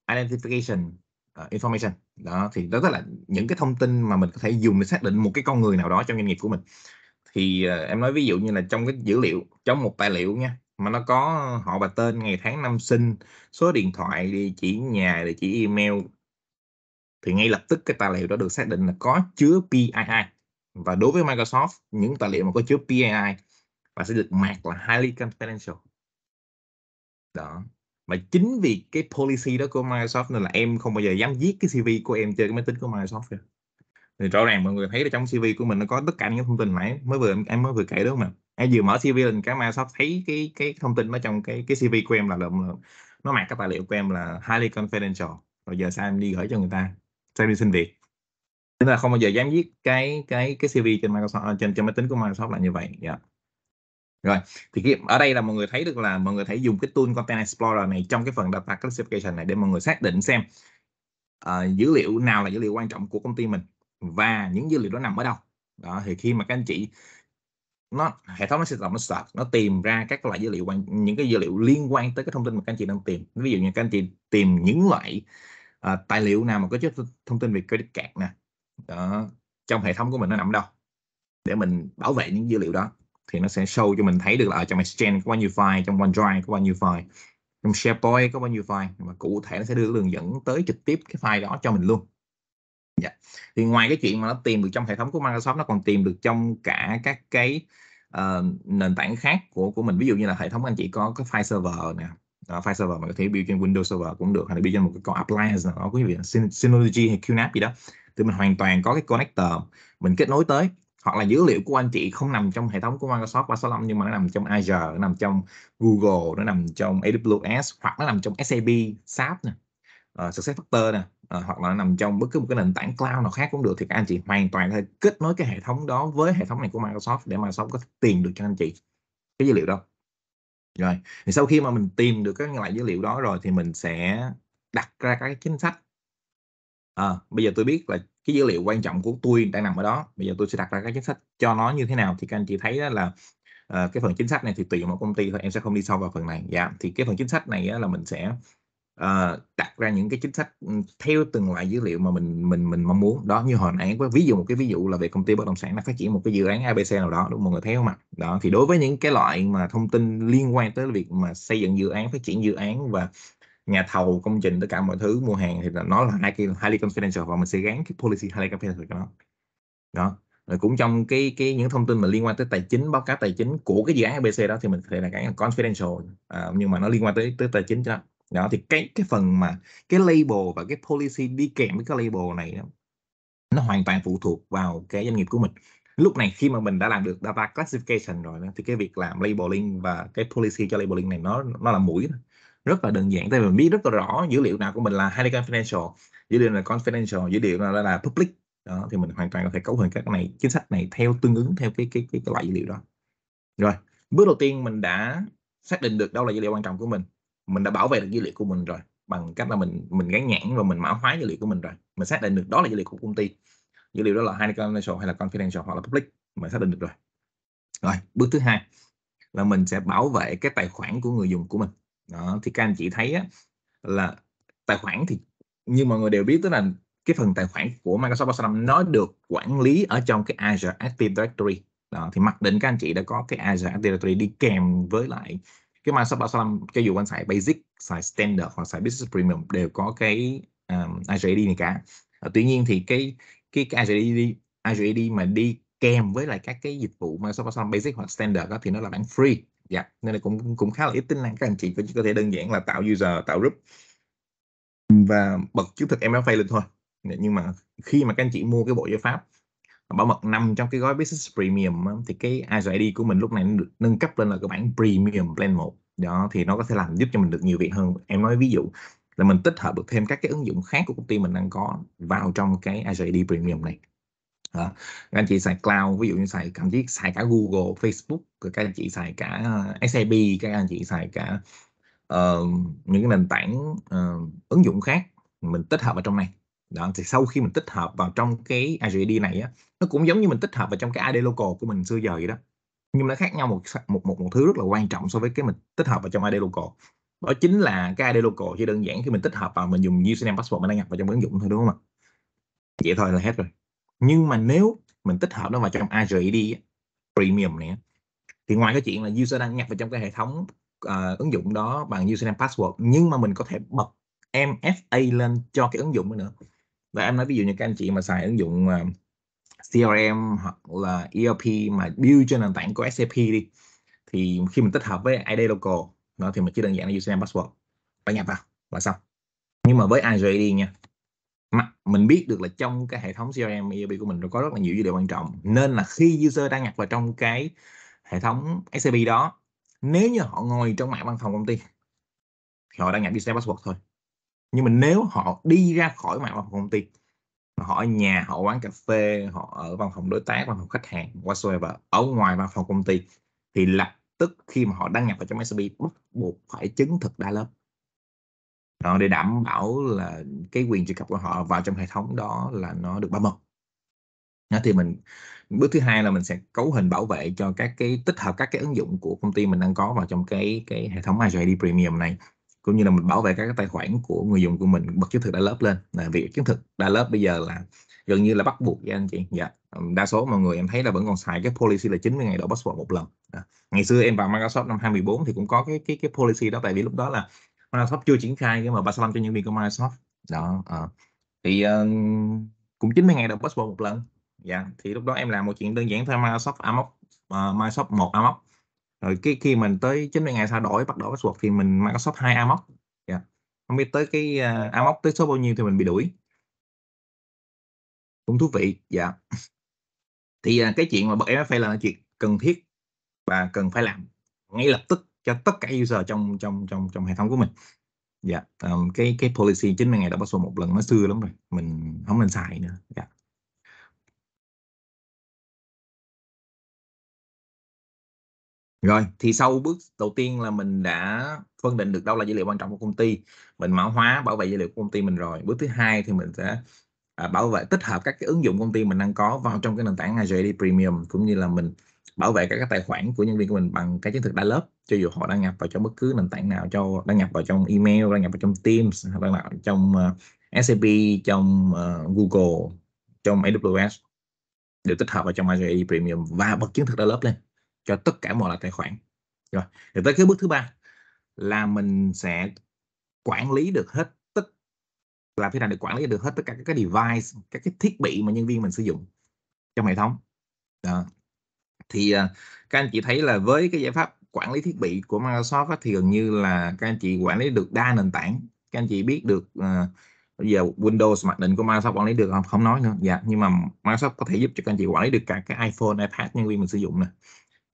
Identification ờ, Information đó thì đó là những cái thông tin mà mình có thể dùng để xác định một cái con người nào đó trong doanh nghiệp của mình thì uh, em nói ví dụ như là trong cái dữ liệu trong một tài liệu nha mà nó có ờ, họ và tên ngày tháng năm sinh số điện thoại địa chỉ nhà địa chỉ email thì ngay lập tức cái tài liệu đó được xác định là có chứa PII và đối với Microsoft những tài liệu mà có chứa PII và sẽ được mạc là highly confidential đó mà chính vì cái policy đó của Microsoft nên là em không bao giờ dám viết cái CV của em trên cái máy tính của Microsoft rồi. thì rõ ràng mọi người thấy là trong CV của mình nó có tất cả những thông tin nãy mới vừa em mới vừa kể đúng không ạ em vừa mở CV lên cái Microsoft thấy cái cái thông tin ở trong cái cái CV của em là lượm nó mặc các tài liệu của em là highly confidential rồi giờ sao em đi gửi cho người ta sao em đi xin việc nên là không bao giờ dám viết cái cái cái CV trên Microsoft à, trên trên máy tính của Microsoft là như vậy dạ yeah. rồi thì cái, ở đây là mọi người thấy được là mọi người thấy dùng cái tool Content Explorer này trong cái phần data classification này để mọi người xác định xem uh, dữ liệu nào là dữ liệu quan trọng của công ty mình và những dữ liệu đó nằm ở đâu đó thì khi mà các anh chị nó hệ thống nó sẽ tự nó search nó tìm ra các loại dữ liệu quan những cái dữ liệu liên quan tới cái thông tin mà các anh chị đang tìm ví dụ như các anh chị tìm những loại uh, tài liệu nào mà có chứa thông tin về credit card nè đó. trong hệ thống của mình nó nằm đâu để mình bảo vệ những dữ liệu đó thì nó sẽ show cho mình thấy được là ở ờ, trong Exchange có bao nhiêu file trong OneDrive có bao nhiêu file trong SharePoint có bao nhiêu file mà cụ thể nó sẽ đưa đường dẫn tới trực tiếp cái file đó cho mình luôn Dạ. Thì ngoài cái chuyện mà nó tìm được trong hệ thống của Microsoft nó còn tìm được trong cả các cái uh, nền tảng khác của của mình ví dụ như là hệ thống anh chị có cái file server nè uh, file server mà có thể build trên Windows server cũng được hay là build trên một cái con appliance nào đó quý vị Synology hay QNAP gì đó thì mình hoàn toàn có cái connector mình kết nối tới hoặc là dữ liệu của anh chị không nằm trong hệ thống của Microsoft 365 nhưng mà nó nằm trong Azure, nó nằm trong Google, nó nằm trong AWS hoặc nó nằm trong SAP, SAP nè, uh, ờ, SuccessFactors nè à, hoặc là nằm trong bất cứ một cái nền tảng cloud nào khác cũng được thì các anh chị hoàn toàn thể kết nối cái hệ thống đó với hệ thống này của Microsoft để Microsoft có thể tìm được cho anh chị cái dữ liệu đó rồi thì sau khi mà mình tìm được các loại dữ liệu đó rồi thì mình sẽ đặt ra các chính sách à, bây giờ tôi biết là cái dữ liệu quan trọng của tôi đang nằm ở đó bây giờ tôi sẽ đặt ra các chính sách cho nó như thế nào thì các anh chị thấy đó là uh, cái phần chính sách này thì tùy mỗi công ty thôi em sẽ không đi sâu vào phần này dạ thì cái phần chính sách này là mình sẽ Ờ, đặt ra những cái chính sách ừ, theo từng loại dữ liệu mà mình mình mình mong muốn đó như hồi nãy ví dụ một cái ví dụ là về công ty bất động sản nó phát triển một cái dự án ABC nào đó đúng không? mọi người thấy không ạ đó thì đối với những cái loại mà thông tin liên quan tới việc mà xây dựng dự án phát triển dự án và nhà thầu công trình tất cả mọi thứ mua hàng thì nó là hai cái highly confidential và mình sẽ gắn cái policy highly confidential cho nó đó rồi cũng trong cái cái những thông tin mà liên quan tới tài chính báo cáo tài chính của cái dự án ABC đó thì mình có thể là gắn confidential à, nhưng mà nó liên quan tới tới tài chính cho nó đó thì cái cái phần mà cái label và cái policy đi kèm với cái label này đó, nó hoàn toàn phụ thuộc vào cái doanh nghiệp của mình lúc này khi mà mình đã làm được data classification rồi đó, thì cái việc làm labeling và cái policy cho labeling này nó nó là mũi rất là đơn giản tại vì mình biết rất là rõ dữ liệu nào của mình là highly confidential dữ liệu là confidential dữ liệu nào là, là public đó thì mình hoàn toàn có thể cấu hình các này chính sách này theo tương ứng theo cái cái cái, cái loại dữ liệu đó rồi bước đầu tiên mình đã xác định được đâu là dữ liệu quan trọng của mình mình đã bảo vệ được dữ liệu của mình rồi bằng cách là mình mình gắn nhãn và mình mã hóa dữ liệu của mình rồi mình xác định được đó là dữ liệu của công ty dữ liệu đó là high hay là confidential hoặc là public mình xác định được rồi rồi bước thứ hai là mình sẽ bảo vệ cái tài khoản của người dùng của mình đó thì các anh chị thấy á, là tài khoản thì như mọi người đều biết tức là cái phần tài khoản của Microsoft 365 nó được quản lý ở trong cái Azure Active Directory đó, thì mặc định các anh chị đã có cái Azure Active Directory đi kèm với lại cái Microsoft 365 cho dù anh xài Basic, xài Standard hoặc xài Business Premium đều có cái um, Azure này cả. À, tuy nhiên thì cái cái, cái Azure AD, mà đi kèm với lại các cái dịch vụ Microsoft 365 Basic hoặc Standard đó thì nó là bản free. Dạ, nên là cũng cũng khá là ít tính năng các anh chị chỉ có thể đơn giản là tạo user, tạo group và bật chứng thực MFA lên thôi. Dạ, nhưng mà khi mà các anh chị mua cái bộ giải pháp bảo mật nằm trong cái gói business premium thì cái Azure ID của mình lúc này được nâng cấp lên là cái bản premium plan 1 đó thì nó có thể làm giúp cho mình được nhiều việc hơn em nói ví dụ là mình tích hợp được thêm các cái ứng dụng khác của công ty mình đang có vào trong cái Azure ID premium này À, các anh chị xài cloud ví dụ như xài thậm chí xài cả Google, Facebook, các anh chị xài cả ờ, SAP, các anh chị xài cả uh, những cái nền tảng uh, ứng dụng khác mình tích hợp vào trong này đó, thì sau khi mình tích hợp vào trong cái RGD này á nó cũng giống như mình tích hợp vào trong cái ID local của mình xưa giờ vậy đó nhưng mà nó khác nhau một một một, một thứ rất là quan trọng so với cái mình tích hợp vào trong ID local đó chính là cái ID local chỉ đơn giản khi mình tích hợp vào mình dùng username password mình đăng nhập vào trong ứng dụng thôi đúng không ạ vậy thôi là hết rồi nhưng mà nếu mình tích hợp nó vào trong RGD premium này thì ngoài cái chuyện là user đăng nhập vào trong cái hệ thống uh, ứng dụng đó bằng username password nhưng mà mình có thể bật MFA lên cho cái ứng dụng nữa và em nói ví dụ như các anh chị mà xài ứng dụng à, CRM hoặc là ERP mà build trên nền tảng của SAP đi thì khi mình tích hợp với ID local nó thì mình chỉ đơn giản là username password và nhập vào là xong nhưng mà với Azure đi nha mà mình biết được là trong cái hệ thống CRM ERP của mình nó có rất là nhiều dữ liệu quan trọng nên là khi user đăng nhập vào trong cái hệ thống SAP đó nếu như họ ngồi trong mạng văn phòng công ty thì họ đăng nhập username password thôi nhưng mà nếu họ đi ra khỏi mạng văn công ty họ ở nhà họ quán cà phê họ ở văn phòng đối tác văn phòng khách hàng whatsoever ở ngoài văn phòng công ty thì lập tức khi mà họ đăng nhập vào trong SAP bắt buộc phải chứng thực đa lớp đó, để đảm bảo là cái quyền truy cập của họ vào trong hệ thống đó là nó được bảo mật đó, thì mình bước thứ hai là mình sẽ cấu hình bảo vệ cho các cái tích hợp các cái ứng dụng của công ty mình đang có vào trong cái cái hệ thống Azure AD Premium này cũng như là mình bảo vệ các cái tài khoản của người dùng của mình bật chứng thực đa lớp lên là việc chứng thực đa lớp bây giờ là gần như là bắt buộc với anh chị dạ đa số mọi người em thấy là vẫn còn xài cái policy là 90 ngày đổi password một lần à. ngày xưa em vào Microsoft năm 2014 thì cũng có cái cái cái policy đó tại vì lúc đó là Microsoft chưa triển khai cái mà 35 cho nhân viên của Microsoft đó à. thì uh, cũng 90 ngày đổi password một lần dạ thì lúc đó em làm một chuyện đơn giản thôi Microsoft Amox uh, Microsoft một Amox rồi cái khi mình tới 90 ngày sau đổi bắt đổi password thì mình Microsoft hai amoc yeah. Dạ. không biết tới cái uh, à, amoc tới số bao nhiêu thì mình bị đuổi cũng thú vị dạ yeah. thì uh, cái chuyện mà bật MFA là chuyện cần thiết và cần phải làm ngay lập tức cho tất cả user trong trong trong trong hệ thống của mình dạ yeah. um, cái cái policy 90 ngày đã password một lần nó xưa lắm rồi mình không nên xài nữa dạ yeah. Rồi, thì sau bước đầu tiên là mình đã phân định được đâu là dữ liệu quan trọng của công ty, mình mã hóa bảo vệ dữ liệu của công ty mình rồi. Bước thứ hai thì mình sẽ à, bảo vệ tích hợp các cái ứng dụng công ty mình đang có vào trong cái nền tảng Agile Premium cũng như là mình bảo vệ các cái tài khoản của nhân viên của mình bằng cái chứng thực đa lớp cho dù họ đăng nhập vào trong bất cứ nền tảng nào cho đăng nhập vào trong email đăng nhập vào trong Teams đăng nhập vào trong uh, ờ, SAP trong uh, Google trong AWS đều tích hợp vào trong Azure Premium và bật chứng thực đa lớp lên cho tất cả mọi loại tài khoản rồi để tới cái bước thứ ba là mình sẽ quản lý được hết tất làm thế nào để quản lý được hết tất cả các cái device các cái thiết bị mà nhân viên mình sử dụng trong hệ thống đó. thì à, các anh chị thấy là với cái giải pháp quản lý thiết bị của Microsoft á, thì gần như là các anh chị quản lý được đa nền tảng các anh chị biết được uh, bây giờ Windows mặc định của Microsoft quản lý được không không nói nữa dạ nhưng mà Microsoft có thể giúp cho các anh chị quản lý được cả cái iPhone iPad nhân viên mình sử dụng nè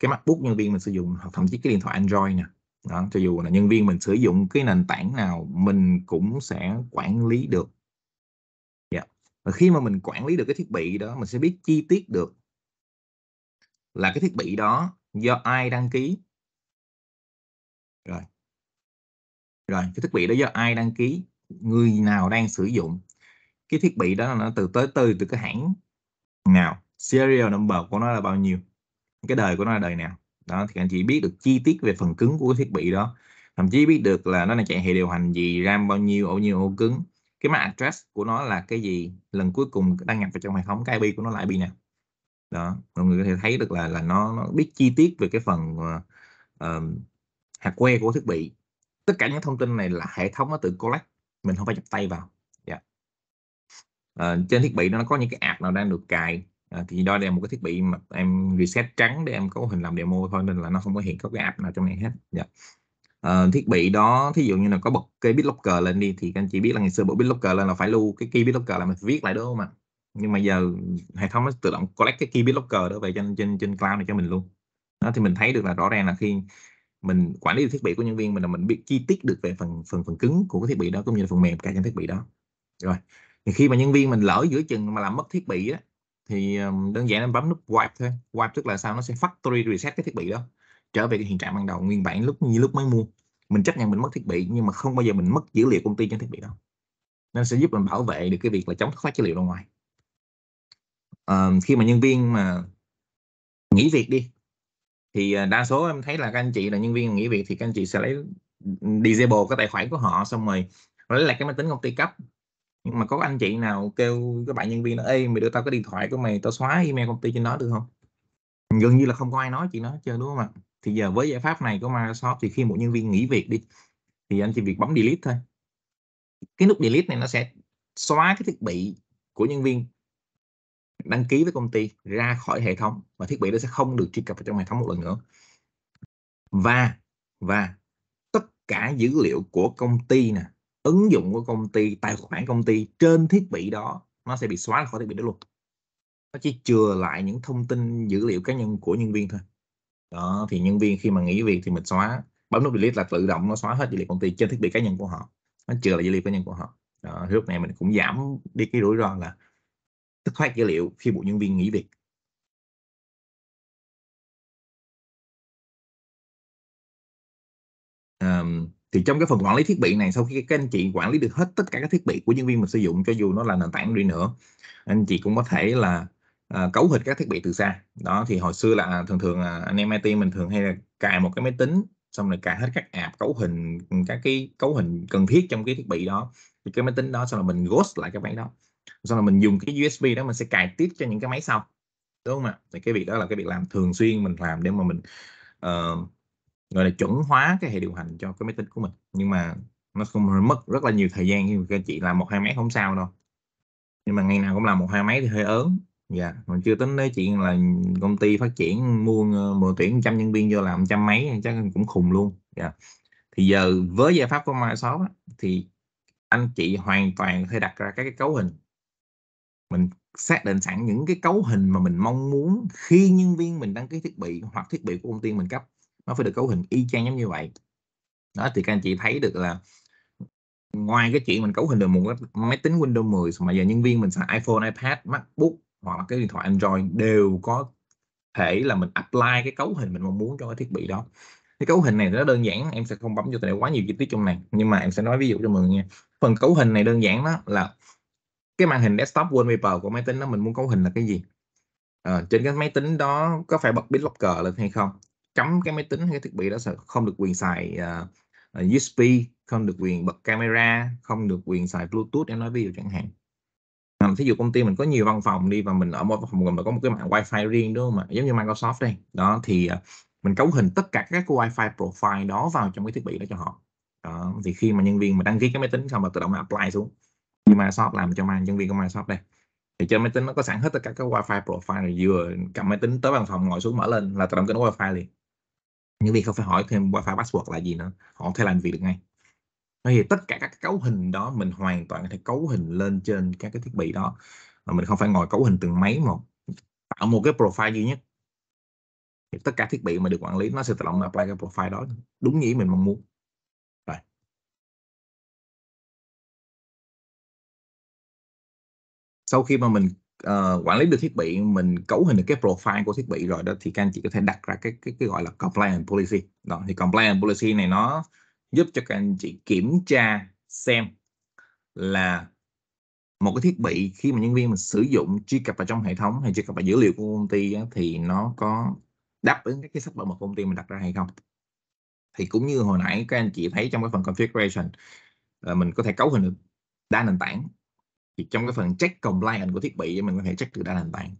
cái macbook nhân viên mình sử dụng hoặc thậm chí cái điện thoại android nè đó, cho dù là nhân viên mình sử dụng cái nền tảng nào mình cũng sẽ quản lý được yeah. Dạ. và khi mà mình quản lý được cái thiết bị đó mình sẽ biết chi tiết được là cái thiết bị đó do ai đăng ký rồi rồi cái thiết bị đó do ai đăng ký người nào đang sử dụng cái thiết bị đó là nó từ tới từ từ cái hãng nào serial number của nó là bao nhiêu cái đời của nó là đời nào đó thì anh chị biết được chi tiết về phần cứng của cái thiết bị đó thậm chí biết được là nó đang chạy hệ điều hành gì ram bao nhiêu ổ nhiêu ổ cứng cái mã address của nó là cái gì lần cuối cùng đăng nhập vào trong hệ thống cái IP của nó lại bị nào đó mọi người có thể thấy được là là nó, nó biết chi tiết về cái phần uh, hạt que của thiết bị tất cả những thông tin này là hệ thống nó tự collect mình không phải chập tay vào yeah. Dạ. uh, ờ, trên thiết bị nó có những cái app nào đang được cài à, thì đó đây là một cái thiết bị mà em reset trắng để em cấu hình làm demo thôi nên là nó không có hiện các cái app nào trong này hết dạ. à, thiết bị đó thí dụ như là có bật cái BitLocker lên đi thì các anh chị biết là ngày xưa bật BitLocker lên là phải lưu cái key BitLocker là mình phải viết lại đúng không ạ nhưng mà giờ hệ thống nó tự động collect cái key BitLocker đó về trên trên trên cloud này cho mình luôn đó, thì mình thấy được là rõ ràng là khi mình quản lý thiết bị của nhân viên mình là mình biết chi tiết được về phần phần phần cứng của cái thiết bị đó cũng như là phần mềm cả trên thiết bị đó rồi thì khi mà nhân viên mình lỡ giữa chừng mà làm mất thiết bị á thì đơn giản em bấm nút wipe thôi wipe tức là sao nó sẽ factory reset cái thiết bị đó trở về cái hiện trạng ban đầu nguyên bản lúc như lúc mới mua mình chấp nhận mình mất thiết bị nhưng mà không bao giờ mình mất dữ liệu công ty trên thiết bị đó nên sẽ giúp mình bảo vệ được cái việc là chống thất thoát dữ liệu ra ngoài à, khi mà nhân viên mà nghỉ việc đi thì à, đa số em thấy là các anh chị là nhân viên nghỉ việc thì các anh chị sẽ lấy disable cái tài khoản của họ xong rồi lấy lại cái máy tính công ty cấp nhưng mà có anh chị nào kêu các bạn nhân viên đó ê mày đưa tao cái điện thoại của mày tao xóa email công ty trên đó được không gần như là không có ai nói chuyện đó chưa đúng không ạ thì giờ với giải pháp này của Microsoft thì khi một nhân viên nghỉ việc đi thì anh chỉ việc bấm delete thôi cái nút delete này nó sẽ xóa cái thiết bị của nhân viên đăng ký với công ty ra khỏi hệ thống và thiết bị đó sẽ không được truy cập vào trong hệ thống một lần nữa và và tất cả dữ liệu của công ty nè ứng dụng của công ty tài khoản công ty trên thiết bị đó nó sẽ bị xóa khỏi thiết bị đó luôn nó chỉ chừa lại những thông tin dữ liệu cá nhân của nhân viên thôi đó thì nhân viên khi mà nghỉ việc thì mình xóa bấm nút delete là tự động nó xóa hết dữ liệu công ty trên thiết bị cá nhân của họ nó chừa lại dữ liệu cá nhân của họ đó, lúc này mình cũng giảm đi cái rủi ro là thất thoát dữ liệu khi bộ nhân viên nghỉ việc um, thì trong cái phần quản lý thiết bị này sau khi các anh chị quản lý được hết tất cả các thiết bị của nhân viên mình sử dụng cho dù nó là nền tảng đi nữa anh chị cũng có thể là à, cấu hình các thiết bị từ xa đó thì hồi xưa là à, thường thường à, anh em IT mình thường hay là cài một cái máy tính xong rồi cài hết các app cấu hình các cái cấu hình cần thiết trong cái thiết bị đó thì cái máy tính đó xong rồi mình ghost lại cái máy đó xong rồi mình dùng cái USB đó mình sẽ cài tiếp cho những cái máy sau đúng không ạ thì cái việc đó là cái việc làm thường xuyên mình làm để mà mình uh, gọi là chuẩn hóa cái hệ điều hành cho cái máy tính của mình nhưng mà nó không mất rất là nhiều thời gian nhưng các anh chị làm một hai máy không sao đâu nhưng mà ngày nào cũng làm một hai máy thì hơi ớn dạ yeah. mình chưa tính đến chuyện là công ty phát triển mua ờ, mùa tuyển trăm nhân viên vô làm trăm máy chắc cũng khùng luôn dạ thì giờ với giải pháp của Microsoft á, thì anh chị hoàn toàn có thể đặt ra các cái cấu hình mình xác định sẵn những cái cấu hình mà mình mong muốn khi nhân viên mình đăng ký thiết bị hoặc thiết bị của công ty mình cấp nó phải được cấu hình y chang giống như vậy đó thì các anh chị thấy được là ngoài cái chuyện mình cấu hình được một cái máy tính Windows 10 mà giờ nhân viên mình xài iPhone, iPad, MacBook hoặc là cái điện thoại Android đều có thể là mình apply cái cấu hình mình mong muốn cho cái thiết bị đó cái cấu hình này nó đơn giản em sẽ không bấm vô tại quá nhiều chi tiết trong này nhưng mà em sẽ nói ví dụ cho mọi người nghe phần cấu hình này đơn giản đó là cái màn hình desktop wallpaper của máy tính đó mình muốn cấu hình là cái gì à, trên cái máy tính đó có phải bật BitLocker lên hay không cấm cái máy tính hay cái thiết bị đó sẽ không được quyền xài uh, ờ, ờ, USB không được quyền bật camera không được quyền xài Bluetooth em nói ví dụ chẳng hạn à, thí dụ công ty mình có nhiều văn phòng đi và mình ở một phòng mình có một cái mạng wifi riêng đúng không ạ giống như Microsoft đây đó thì ờ, mình cấu hình tất cả các wifi profile đó vào trong cái thiết bị đó cho họ đó, thì khi mà nhân viên mà đăng ký cái máy tính xong mà tự động apply xuống như Microsoft làm cho nhân viên của Microsoft đây thì trên máy tính nó có sẵn hết tất cả các wifi profile rồi vừa cầm máy tính tới văn phòng ngồi xuống mở lên là tự động kết nối wifi liền nhân viên không phải hỏi thêm wifi password là gì nữa họ có thể làm việc được ngay thì tất cả các cấu hình đó mình hoàn toàn có thể cấu hình lên trên các cái thiết bị đó mà mình không phải ngồi cấu hình từng máy một tạo một cái profile duy nhất thì tất cả thiết bị mà được quản lý nó sẽ tự động apply cái profile đó đúng như ý mình mong muốn rồi sau khi mà mình uh, quản lý được thiết bị mình cấu hình được cái profile của thiết bị rồi đó thì các anh chị có thể đặt ra cái cái, cái gọi là compliance policy đó thì compliance policy này nó giúp cho các anh chị kiểm tra xem là một cái thiết bị khi mà nhân viên mình sử dụng truy cập vào trong hệ thống hay truy cập vào dữ liệu của công ty á, thì nó có đáp ứng các cái sách bảo mật công ty mình đặt ra hay không thì cũng như hồi nãy các anh chị thấy trong cái phần configuration là ờ, mình có thể cấu hình được đa nền tảng thì trong cái phần check compliance của thiết bị mình có thể check từ đa nền tảng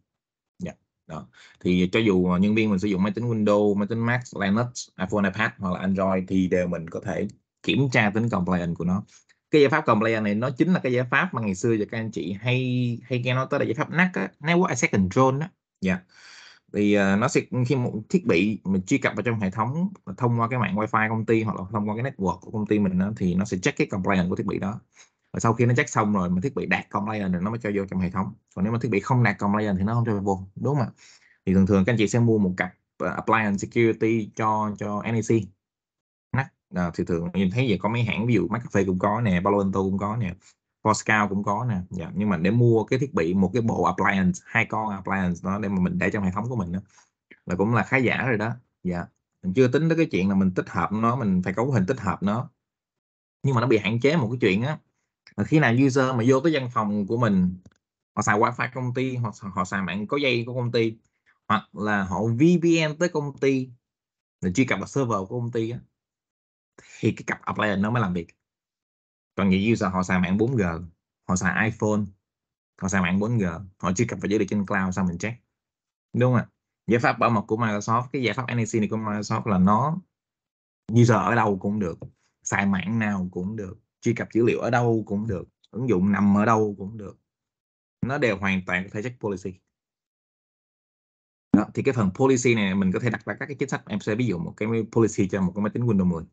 yeah. đó thì cho dù nhân viên mình sử dụng máy tính Windows máy tính Mac Linux iPhone iPad hoặc là Android thì đều mình có thể kiểm tra tính compliance của nó cái giải pháp compliance này nó chính là cái giải pháp mà ngày xưa giờ các anh chị hay hay nghe nói tới là giải pháp NAC Network Access Control đó yeah. Dạ. thì uh, nó sẽ khi một thiết bị mình truy cập vào trong hệ thống thông qua cái mạng wifi công ty hoặc là thông qua cái network của công ty mình đó, thì nó sẽ check cái compliance của thiết bị đó và sau khi nó check xong rồi mà thiết bị đạt compliance thì nó mới cho vô trong hệ thống còn nếu mà thiết bị không đạt compliance thì nó không cho vô đúng không ạ thì thường thường các anh chị sẽ mua một cặp uh, appliance security cho cho NEC à, ờ, thì thường nhìn thấy vậy có mấy hãng ví dụ Mac Cafe cũng có nè Palo Alto cũng có nè Foscal cũng có nè dạ. nhưng mà để mua cái thiết bị một cái bộ appliance hai con appliance đó để mà mình để trong hệ thống của mình đó, là cũng là khá giả rồi đó dạ mình chưa tính tới cái chuyện là mình tích hợp nó mình phải cấu hình tích hợp nó nhưng mà nó bị hạn chế một cái chuyện á khi nào user mà vô tới văn phòng của mình họ xài wifi công ty hoặc họ xài mạng có dây của công ty hoặc là họ VPN tới công ty để truy cập vào server của công ty á, thì cái cặp appliance nó mới làm việc còn những user họ xài mạng 4G họ xài iPhone họ xài mạng 4G họ truy cập vào dữ liệu trên cloud xong mình check đúng không ạ giải pháp bảo mật của Microsoft cái giải pháp NAC e này của Microsoft là nó user ở đâu cũng được xài mạng nào cũng được truy cập dữ liệu ở đâu cũng được ứng dụng nằm ở đâu cũng được nó đều hoàn toàn có thể check policy đó, thì cái phần policy này mình có thể đặt ra các cái chính sách em sẽ ví dụ một cái policy cho một cái máy tính Windows 10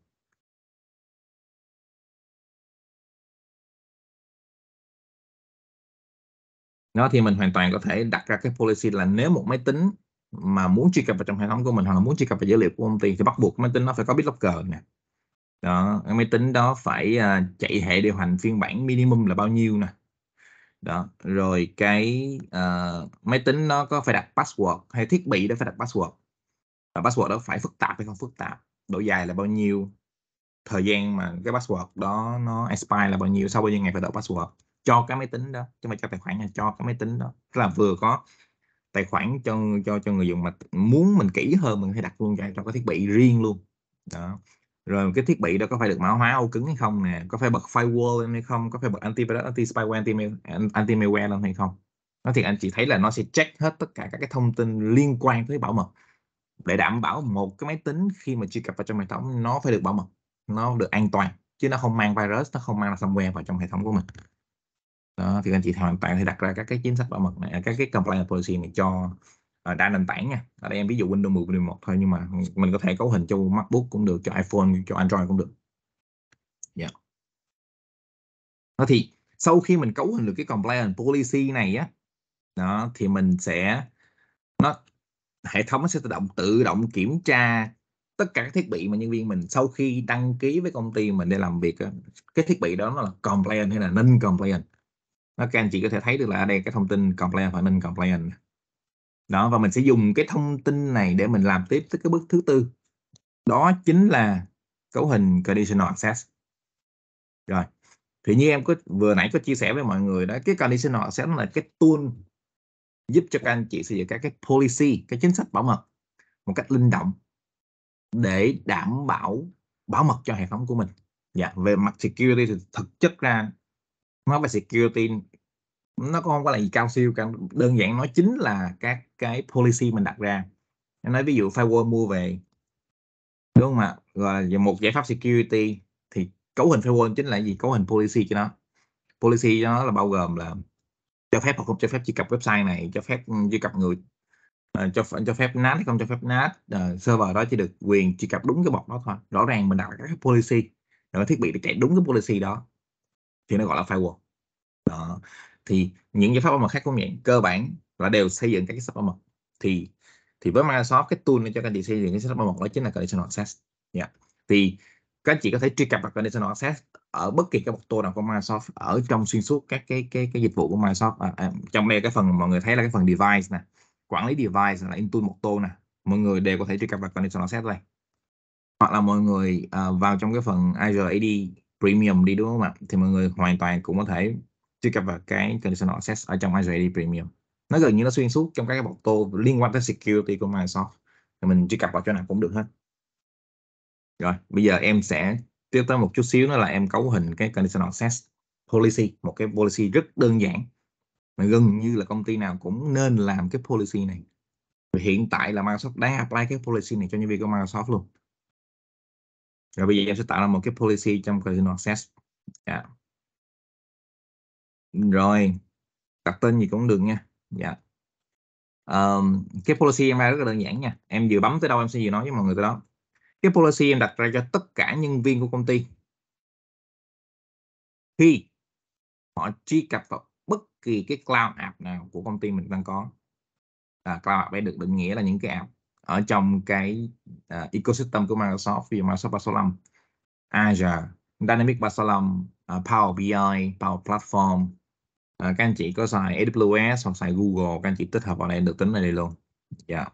nó thì mình hoàn toàn có thể đặt ra cái policy là nếu một máy tính mà muốn truy cập vào trong hệ thống của mình hoặc là muốn truy cập vào dữ liệu của công ty thì bắt buộc máy tính nó phải có BitLocker nè đó cái máy tính đó phải à, chạy hệ điều hành phiên bản minimum là bao nhiêu nè đó rồi cái uh, máy tính nó có phải đặt password hay thiết bị đó phải đặt password và password đó phải phức tạp hay không phức tạp độ dài là bao nhiêu thời gian mà cái password đó nó expire là bao nhiêu sau bao nhiêu ngày phải đổi password cho cái máy tính đó chứ mà cho tài khoản cho cái máy tính đó tức là vừa có tài khoản cho cho cho người dùng mà muốn mình kỹ hơn mình phải đặt luôn cho cái thiết bị riêng luôn đó rồi cái thiết bị đó có phải được mã hóa ô cứng hay không nè có phải bật firewall lên hay không có phải bật anti anti spyware anti anti malware lên hay không nó thì anh chị thấy là nó sẽ check hết tất cả các cái thông tin liên quan tới bảo mật để đảm bảo một cái máy tính khi mà truy cập vào trong hệ thống nó phải được bảo mật nó được an toàn chứ nó không mang virus nó không mang somewhere vào trong hệ thống của mình đó thì anh chị hoàn toàn thì đặt ra các cái chính sách bảo mật này à, các cái compliance policy này cho Ờ, đa nền tảng nha ở đây em ví dụ Windows 10 Windows 11 thôi nhưng mà mình có thể cấu hình cho MacBook cũng được cho iPhone cho Android cũng được yeah. Dạ. đó thì sau khi mình cấu hình được cái compliance policy này á đó thì mình sẽ nó hệ thống sẽ tự động tự động kiểm tra tất cả các thiết bị mà nhân viên mình sau khi đăng ký với công ty mình để làm việc cái thiết bị đó nó là compliant hay là non compliant các anh chị có thể thấy được là ở đây cái thông tin compliant và non compliant đó và mình sẽ dùng cái thông tin này để mình làm tiếp tới cái bước thứ tư đó chính là cấu hình conditional access rồi thì như em có vừa nãy có chia sẻ với mọi người đó cái conditional access là cái tool giúp cho các anh chị xây dựng các cái policy cái chính sách bảo mật một cách linh động để đảm bảo bảo mật cho hệ thống của mình dạ về mặt security thì thực chất ra nói về security nó cũng không có là gì cao siêu cả đơn giản nó chính là các cái policy mình đặt ra em nói ví dụ firewall mua về đúng không ạ rồi một giải pháp security thì cấu hình firewall chính là gì cấu hình policy cho nó policy cho nó là bao gồm là cho phép hoặc không cho phép truy cập website này cho phép ừ, truy cập người ờ, cho cho phép nát hay không cho phép nát ờ, server đó chỉ được quyền truy cập đúng cái bọc đó thôi rõ ràng mình đặt các policy rồi thiết bị để chạy đúng cái policy đó thì nó gọi là firewall đó thì những giải pháp bảo mật khác cũng vậy cơ bản là đều xây dựng các cái sách bảo mật thì thì với Microsoft cái tool để cho các anh chị xây dựng cái sách bảo mật đó chính là conditional access yeah. Dạ. thì các anh chị có thể truy cập vào conditional access ở bất kỳ cái bậc tô nào của Microsoft ở trong xuyên suốt các cái cái cái dịch vụ của Microsoft à, à, trong đây cái phần mọi người thấy là cái phần device nè quản lý device là Intune một tô nè mọi người đều có thể truy cập vào conditional access đây hoặc là mọi người uh, vào trong cái phần Azure AD Premium đi đúng không ạ thì mọi người hoàn toàn cũng có thể truy cập vào cái conditional access ở trong Azure AD Premium nó gần như nó xuyên suốt trong các cái bọc tô liên quan tới security của Microsoft thì mình truy cập vào chỗ nào cũng được hết rồi bây giờ em sẽ tiếp tới một chút xíu đó là em cấu hình cái conditional access policy một cái policy rất đơn giản mà gần như là công ty nào cũng nên làm cái policy này hiện tại là Microsoft đang apply cái policy này cho nhân viên của Microsoft luôn rồi bây giờ em sẽ tạo ra một cái policy trong conditional access yeah. Dạ rồi đặt tên gì cũng được nha dạ um, cái policy em ra rất là đơn giản nha em vừa bấm tới đâu em sẽ vừa nói với mọi người tới đó cái policy em đặt ra cho tất cả nhân viên của công ty khi họ truy cập vào bất kỳ cái cloud app nào của công ty mình đang có à, cloud app ấy được định nghĩa là những cái app ở trong cái uh, ecosystem của Microsoft ví dụ Microsoft 365 Azure Dynamics 365 uh, à, Power BI Power Platform à, các anh chị có xài AWS hoặc xài Google các anh chị tích hợp vào đây được tính vào đây luôn yeah.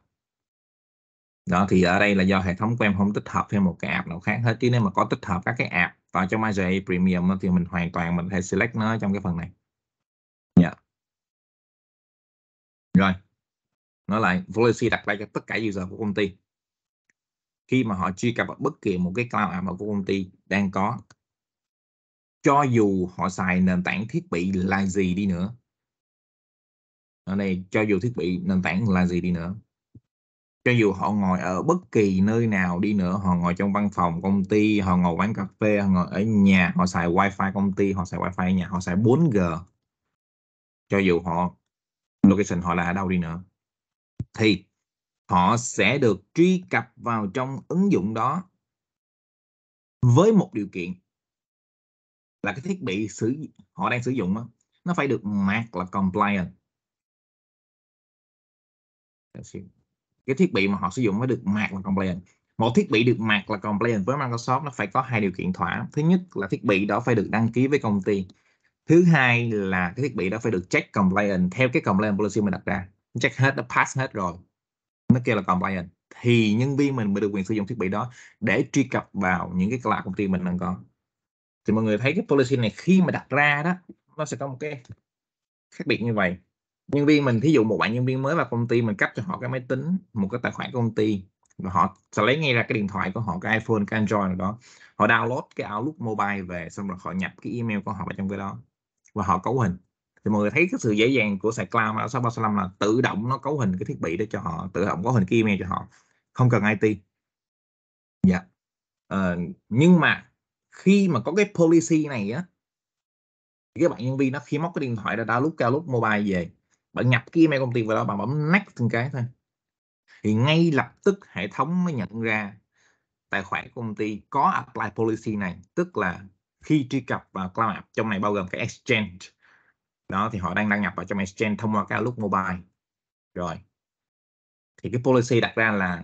Dạ. đó thì ở đây là do hệ thống của em không tích hợp thêm một cái app nào khác hết chứ nếu mà có tích hợp các cái app vào trong IGA Premium thì mình hoàn toàn mình thể select nó trong cái phần này yeah. Dạ. rồi Nói lại policy đặt ra cho tất cả user của công ty khi mà họ truy cập vào bất kỳ một cái cloud app của công ty đang có cho dù họ xài nền tảng thiết bị là gì đi nữa ở đây cho dù thiết bị nền tảng là gì đi nữa cho dù họ ngồi ở bất kỳ nơi nào đi nữa họ ngồi trong văn phòng công ty họ ngồi quán cà phê họ ngồi ở nhà họ xài wifi công ty họ xài wifi ở nhà họ xài 4G cho dù họ location họ là ở đâu đi nữa thì họ sẽ được truy cập vào trong ứng dụng đó với một điều kiện là cái thiết bị sử họ đang sử dụng đó, nó phải được mạc là compliant cái thiết bị mà họ sử dụng mới được mạc là compliant một thiết bị được mạc là compliant với Microsoft nó phải có hai điều kiện thỏa thứ nhất là thiết bị đó phải được đăng ký với công ty thứ hai là cái thiết bị đó phải được check compliant theo cái compliant policy mình đặt ra check hết đã pass hết rồi nó kêu là compliant thì nhân viên mình mới được quyền sử dụng thiết bị đó để truy cập vào những cái cloud công ty mình đang có thì mọi người thấy cái policy này khi mà đặt ra đó nó sẽ có một cái khác biệt như vậy nhân viên mình thí dụ một bạn nhân viên mới vào công ty mình cấp cho họ cái máy tính một cái tài khoản công ty và họ sẽ lấy ngay ra cái điện thoại của họ cái iPhone cái Android nào đó họ download cái Outlook Mobile về xong rồi họ nhập cái email của họ vào trong cái đó và họ cấu hình thì mọi người thấy cái sự dễ dàng của sạc cloud 635 là tự động nó cấu hình cái thiết bị để cho họ tự động cấu hình cái email cho họ không cần IT dạ yeah. Ờ, uh, nhưng mà khi mà có cái policy này á thì các bạn nhân viên nó khi móc cái điện thoại ra lúc cao lúc Mobile về bạn nhập cái email công ty vào đó bạn bấm next từng cái thôi thì ngay lập tức hệ thống mới nhận ra tài khoản công ty có apply policy này tức là khi truy cập vào cloud app trong này bao gồm cái exchange đó thì họ đang đăng nhập vào trong exchange thông qua cái lúc Mobile rồi thì cái policy đặt ra là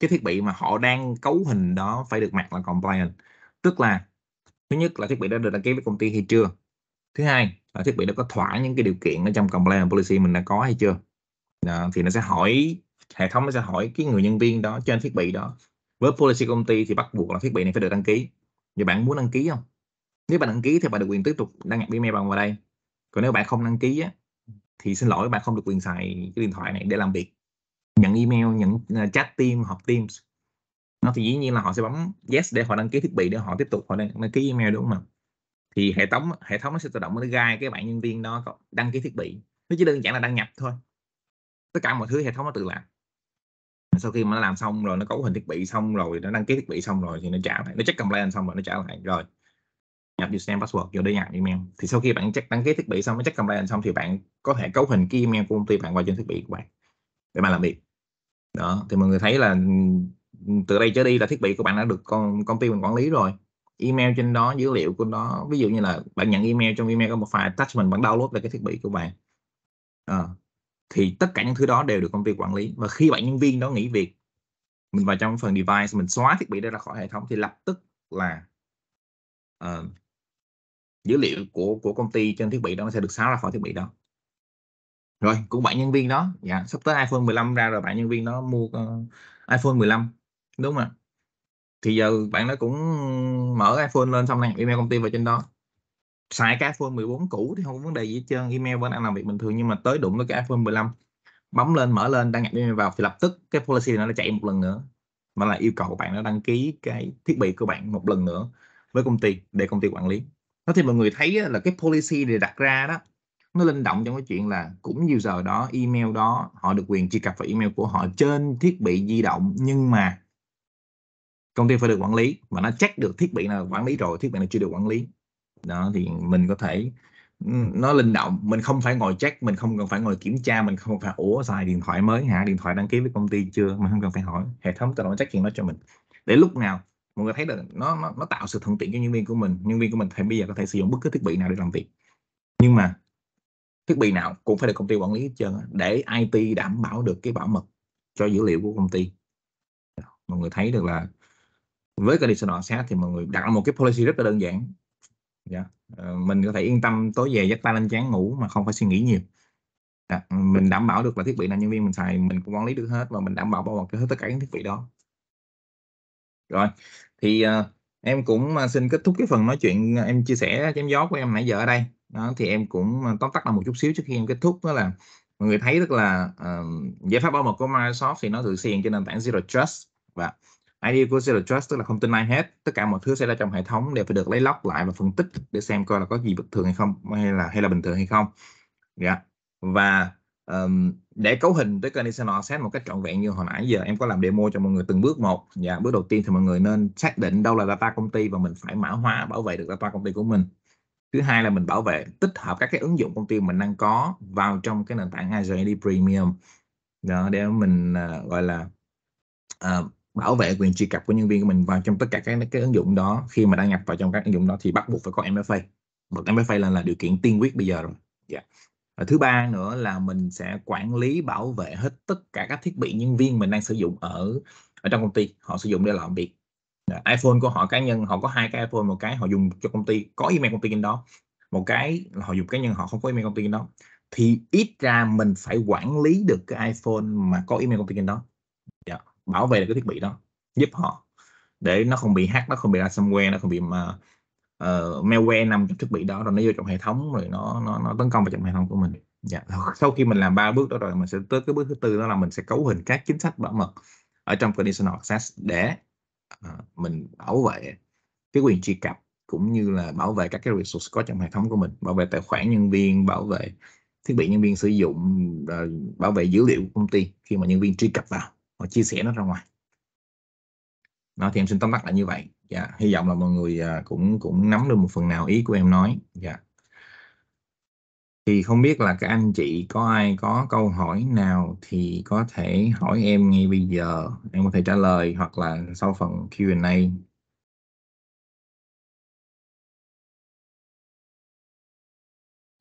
cái thiết bị mà họ đang cấu hình đó phải được mặc là compliant tức là thứ nhất là thiết bị đã được đăng ký với công ty hay chưa thứ hai là thiết bị đã có thỏa những cái điều kiện ở trong compliance policy mình đã có hay chưa đó, thì nó sẽ hỏi hệ thống nó sẽ hỏi cái người nhân viên đó trên thiết bị đó với policy công ty thì bắt buộc là thiết bị này phải được đăng ký vậy bạn muốn đăng ký không nếu bạn đăng ký thì bạn được quyền tiếp tục đăng nhập email bằng vào đây còn nếu bạn không đăng ký á, thì xin lỗi bạn không được quyền xài cái điện thoại này để làm việc nhận email nhận ờ, chat team họp teams nó thì dĩ nhiên là họ sẽ bấm yes để họ đăng ký thiết bị để họ tiếp tục họ đăng, đăng ký email đúng không thì hệ thống hệ thống nó sẽ tự động nó gai cái bạn nhân viên đó đăng ký thiết bị nó chỉ đơn giản là đăng nhập thôi tất cả mọi thứ hệ thống nó tự làm sau khi mà nó làm xong rồi nó cấu hình thiết bị xong rồi nó đăng ký thiết bị xong rồi thì nó trả lại nó check compliance xong rồi nó trả lại rồi nhập username password vô để nhập email thì sau khi bạn check đăng ký thiết bị xong nó check compliance xong thì bạn có thể cấu hình cái email của công ty bạn vào trên thiết bị của bạn để mà làm việc đó thì mọi người thấy là từ đây trở đi là thiết bị của bạn đã được con công ty mình quản lý rồi email trên đó dữ liệu của nó ví dụ như là bạn nhận email trong email có một file attachment bạn download về cái thiết bị của bạn à, thì tất cả những thứ đó đều được công ty quản lý và khi bạn nhân viên đó nghỉ việc mình vào trong phần device mình xóa thiết bị đó ra khỏi hệ thống thì lập tức là uh, dữ liệu của của công ty trên thiết bị đó sẽ được xóa ra khỏi thiết bị đó rồi cũng bạn nhân viên đó dạ sắp tới iPhone 15 ra rồi bạn nhân viên đó mua uh, iPhone 15 đúng ạ thì giờ bạn nó cũng mở iPhone lên xong này email công ty vào trên đó xài cái iPhone 14 cũ thì không có vấn đề gì hết trơn email vẫn đang làm việc bình thường nhưng mà tới đụng tới cái iPhone 15 bấm lên mở lên đăng nhập email vào thì lập tức cái policy này nó chạy một lần nữa mà là yêu cầu bạn nó đăng ký cái thiết bị của bạn một lần nữa với công ty để công ty quản lý nó thì mọi người thấy là cái policy để đặt ra đó nó linh động trong cái chuyện là cũng nhiều giờ đó email đó họ được quyền truy cập vào email của họ trên thiết bị di động nhưng mà công ty phải được quản lý và nó check được thiết bị nào quản lý rồi thiết bị nào chưa được quản lý đó thì mình có thể nó linh động mình không phải ngồi check mình không cần phải ngồi kiểm tra mình không phải ủa xài điện thoại mới hả điện thoại đăng ký với công ty chưa mà không cần phải hỏi hệ thống tự động check hiện đó cho mình để lúc nào mọi người thấy được nó, nó nó tạo sự thuận tiện cho nhân viên của mình nhân viên của mình thì bây giờ có thể sử dụng bất cứ thiết bị nào để làm việc nhưng mà thiết bị nào cũng phải được công ty quản lý hết trơn để IT đảm bảo được cái bảo mật cho dữ liệu của công ty mọi người thấy được là với conditional set thì mọi người đặt một cái policy rất là đơn giản yeah. Dạ. Ờ, mình có thể yên tâm tối về dắt tay lên chán ngủ mà không phải suy nghĩ nhiều yeah. Dạ, mình đảm bảo được là thiết bị nào nhân viên mình xài mình cũng quản lý được hết và mình đảm bảo bảo mật hết tất cả những thiết bị đó rồi thì uh, em cũng ờ, xin kết thúc cái phần nói chuyện em chia sẻ chém gió của em nãy giờ ở đây đó thì em cũng tóm tắt là một chút xíu trước khi em kết thúc đó là mọi người thấy tức là uh, giải pháp bảo mật của Microsoft thì nó được xây dựng trên nền tảng Zero Trust và dạ. ID của Zero Trust tức là không tin ai hết tất cả mọi thứ xảy ra trong hệ thống đều phải được lấy lóc lại và phân tích để xem coi là có gì bất thường hay không hay là hay là bình thường hay không yeah. Dạ. và um, để cấu hình tới conditional set một cách trọn vẹn như hồi nãy giờ em có làm demo cho mọi người từng bước một và dạ, yeah, bước đầu tiên thì mọi người nên xác định đâu là data công ty và mình phải mã hóa bảo vệ được data công ty của mình thứ hai là mình bảo vệ tích hợp các cái ứng dụng công ty mình đang có vào trong cái nền tảng Azure AD Premium đó để mình uh, gọi là uh, bảo vệ quyền truy cập của nhân viên của mình vào trong tất cả các cái ứng dụng đó khi mà đăng nhập vào trong các ứng dụng đó thì bắt buộc phải có MFA bật MFA là là điều kiện tiên quyết bây giờ rồi yeah. Dạ. thứ ba nữa là mình sẽ quản lý bảo vệ hết tất cả các thiết bị nhân viên mình đang sử dụng ở ở trong công ty họ sử dụng để làm việc dạ, iPhone của họ cá nhân họ có hai cái iPhone một cái họ dùng cho công ty có email công ty trên đó một cái họ dùng cá nhân họ không có email công ty trên đó thì ít ra mình phải quản lý được cái iPhone mà có email công ty trên đó bảo vệ được cái thiết bị đó giúp họ để nó không bị hack nó không bị ransomware nó không bị mà uh, malware nằm trong thiết bị đó rồi nó vô trong hệ thống rồi nó nó nó tấn công vào trong hệ thống của mình dạ. <laughs> sau khi mình làm ba bước đó rồi mình sẽ tới cái bước thứ tư đó là mình sẽ cấu hình các chính sách bảo mật ở trong conditional access để uh, mình bảo vệ cái quyền truy cập cũng như là bảo vệ các cái resource có trong hệ thống của mình bảo vệ tài khoản nhân viên bảo vệ thiết bị nhân viên sử dụng bảo vệ dữ liệu của công ty khi mà nhân viên truy cập vào và chia sẻ nó ra ngoài nó thì em xin tóm tắt lại như vậy dạ hy vọng là mọi người à, cũng cũng nắm được một phần nào ý của em nói dạ thì không biết là các anh chị có ai có câu hỏi nào thì có thể hỏi em ngay bây giờ em có thể trả lời hoặc là sau phần Q&A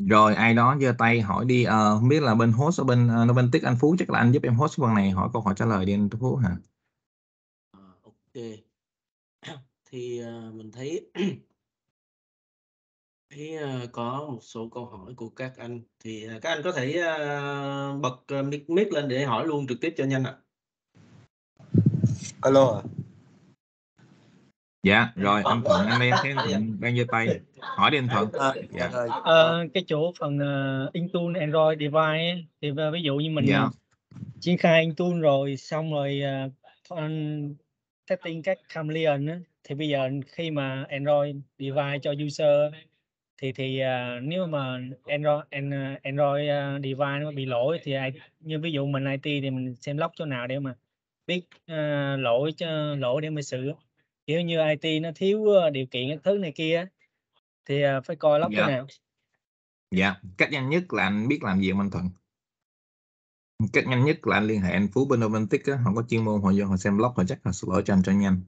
rồi ai đó giơ tay hỏi đi à, không biết là bên host ở bên nó bên tích anh phú chắc là anh giúp em host phần này hỏi câu hỏi trả lời đi anh phú hả à, ok <clears throat> thì uh, mình thấy <clears throat> thấy uh, có một số câu hỏi của các anh thì uh, các anh có thể uh, bật uh, mic mic lên để hỏi luôn trực tiếp cho nhanh ạ alo Dạ, dạ rồi anh thuận anh em thấy anh thuận đang giơ tay hỏi đi anh thuận dạ. ờ, cái chỗ phần uh, intune android device ấy, thì uh, ví dụ như mình dạ. triển khai intune rồi xong rồi uh, ờ, testing các chameleon ấy, thì bây giờ khi mà android device cho user thì thì uh, nếu mà android android uh, device nó bị lỗi thì ai, như ví dụ mình it thì mình xem log chỗ nào để mà biết uh, lỗi cho lỗi để mà sửa kiểu như IT nó thiếu ờ, điều kiện các thứ này kia thì ờ, phải coi lóc dạ. thế nào dạ cách nhanh nhất là anh biết làm gì ở Minh Thuận cách nhanh nhất là anh liên hệ anh Phú bên Romantic á họ có chuyên môn họ vô họ xem blog họ chắc họ sửa lỗi cho anh cho nhanh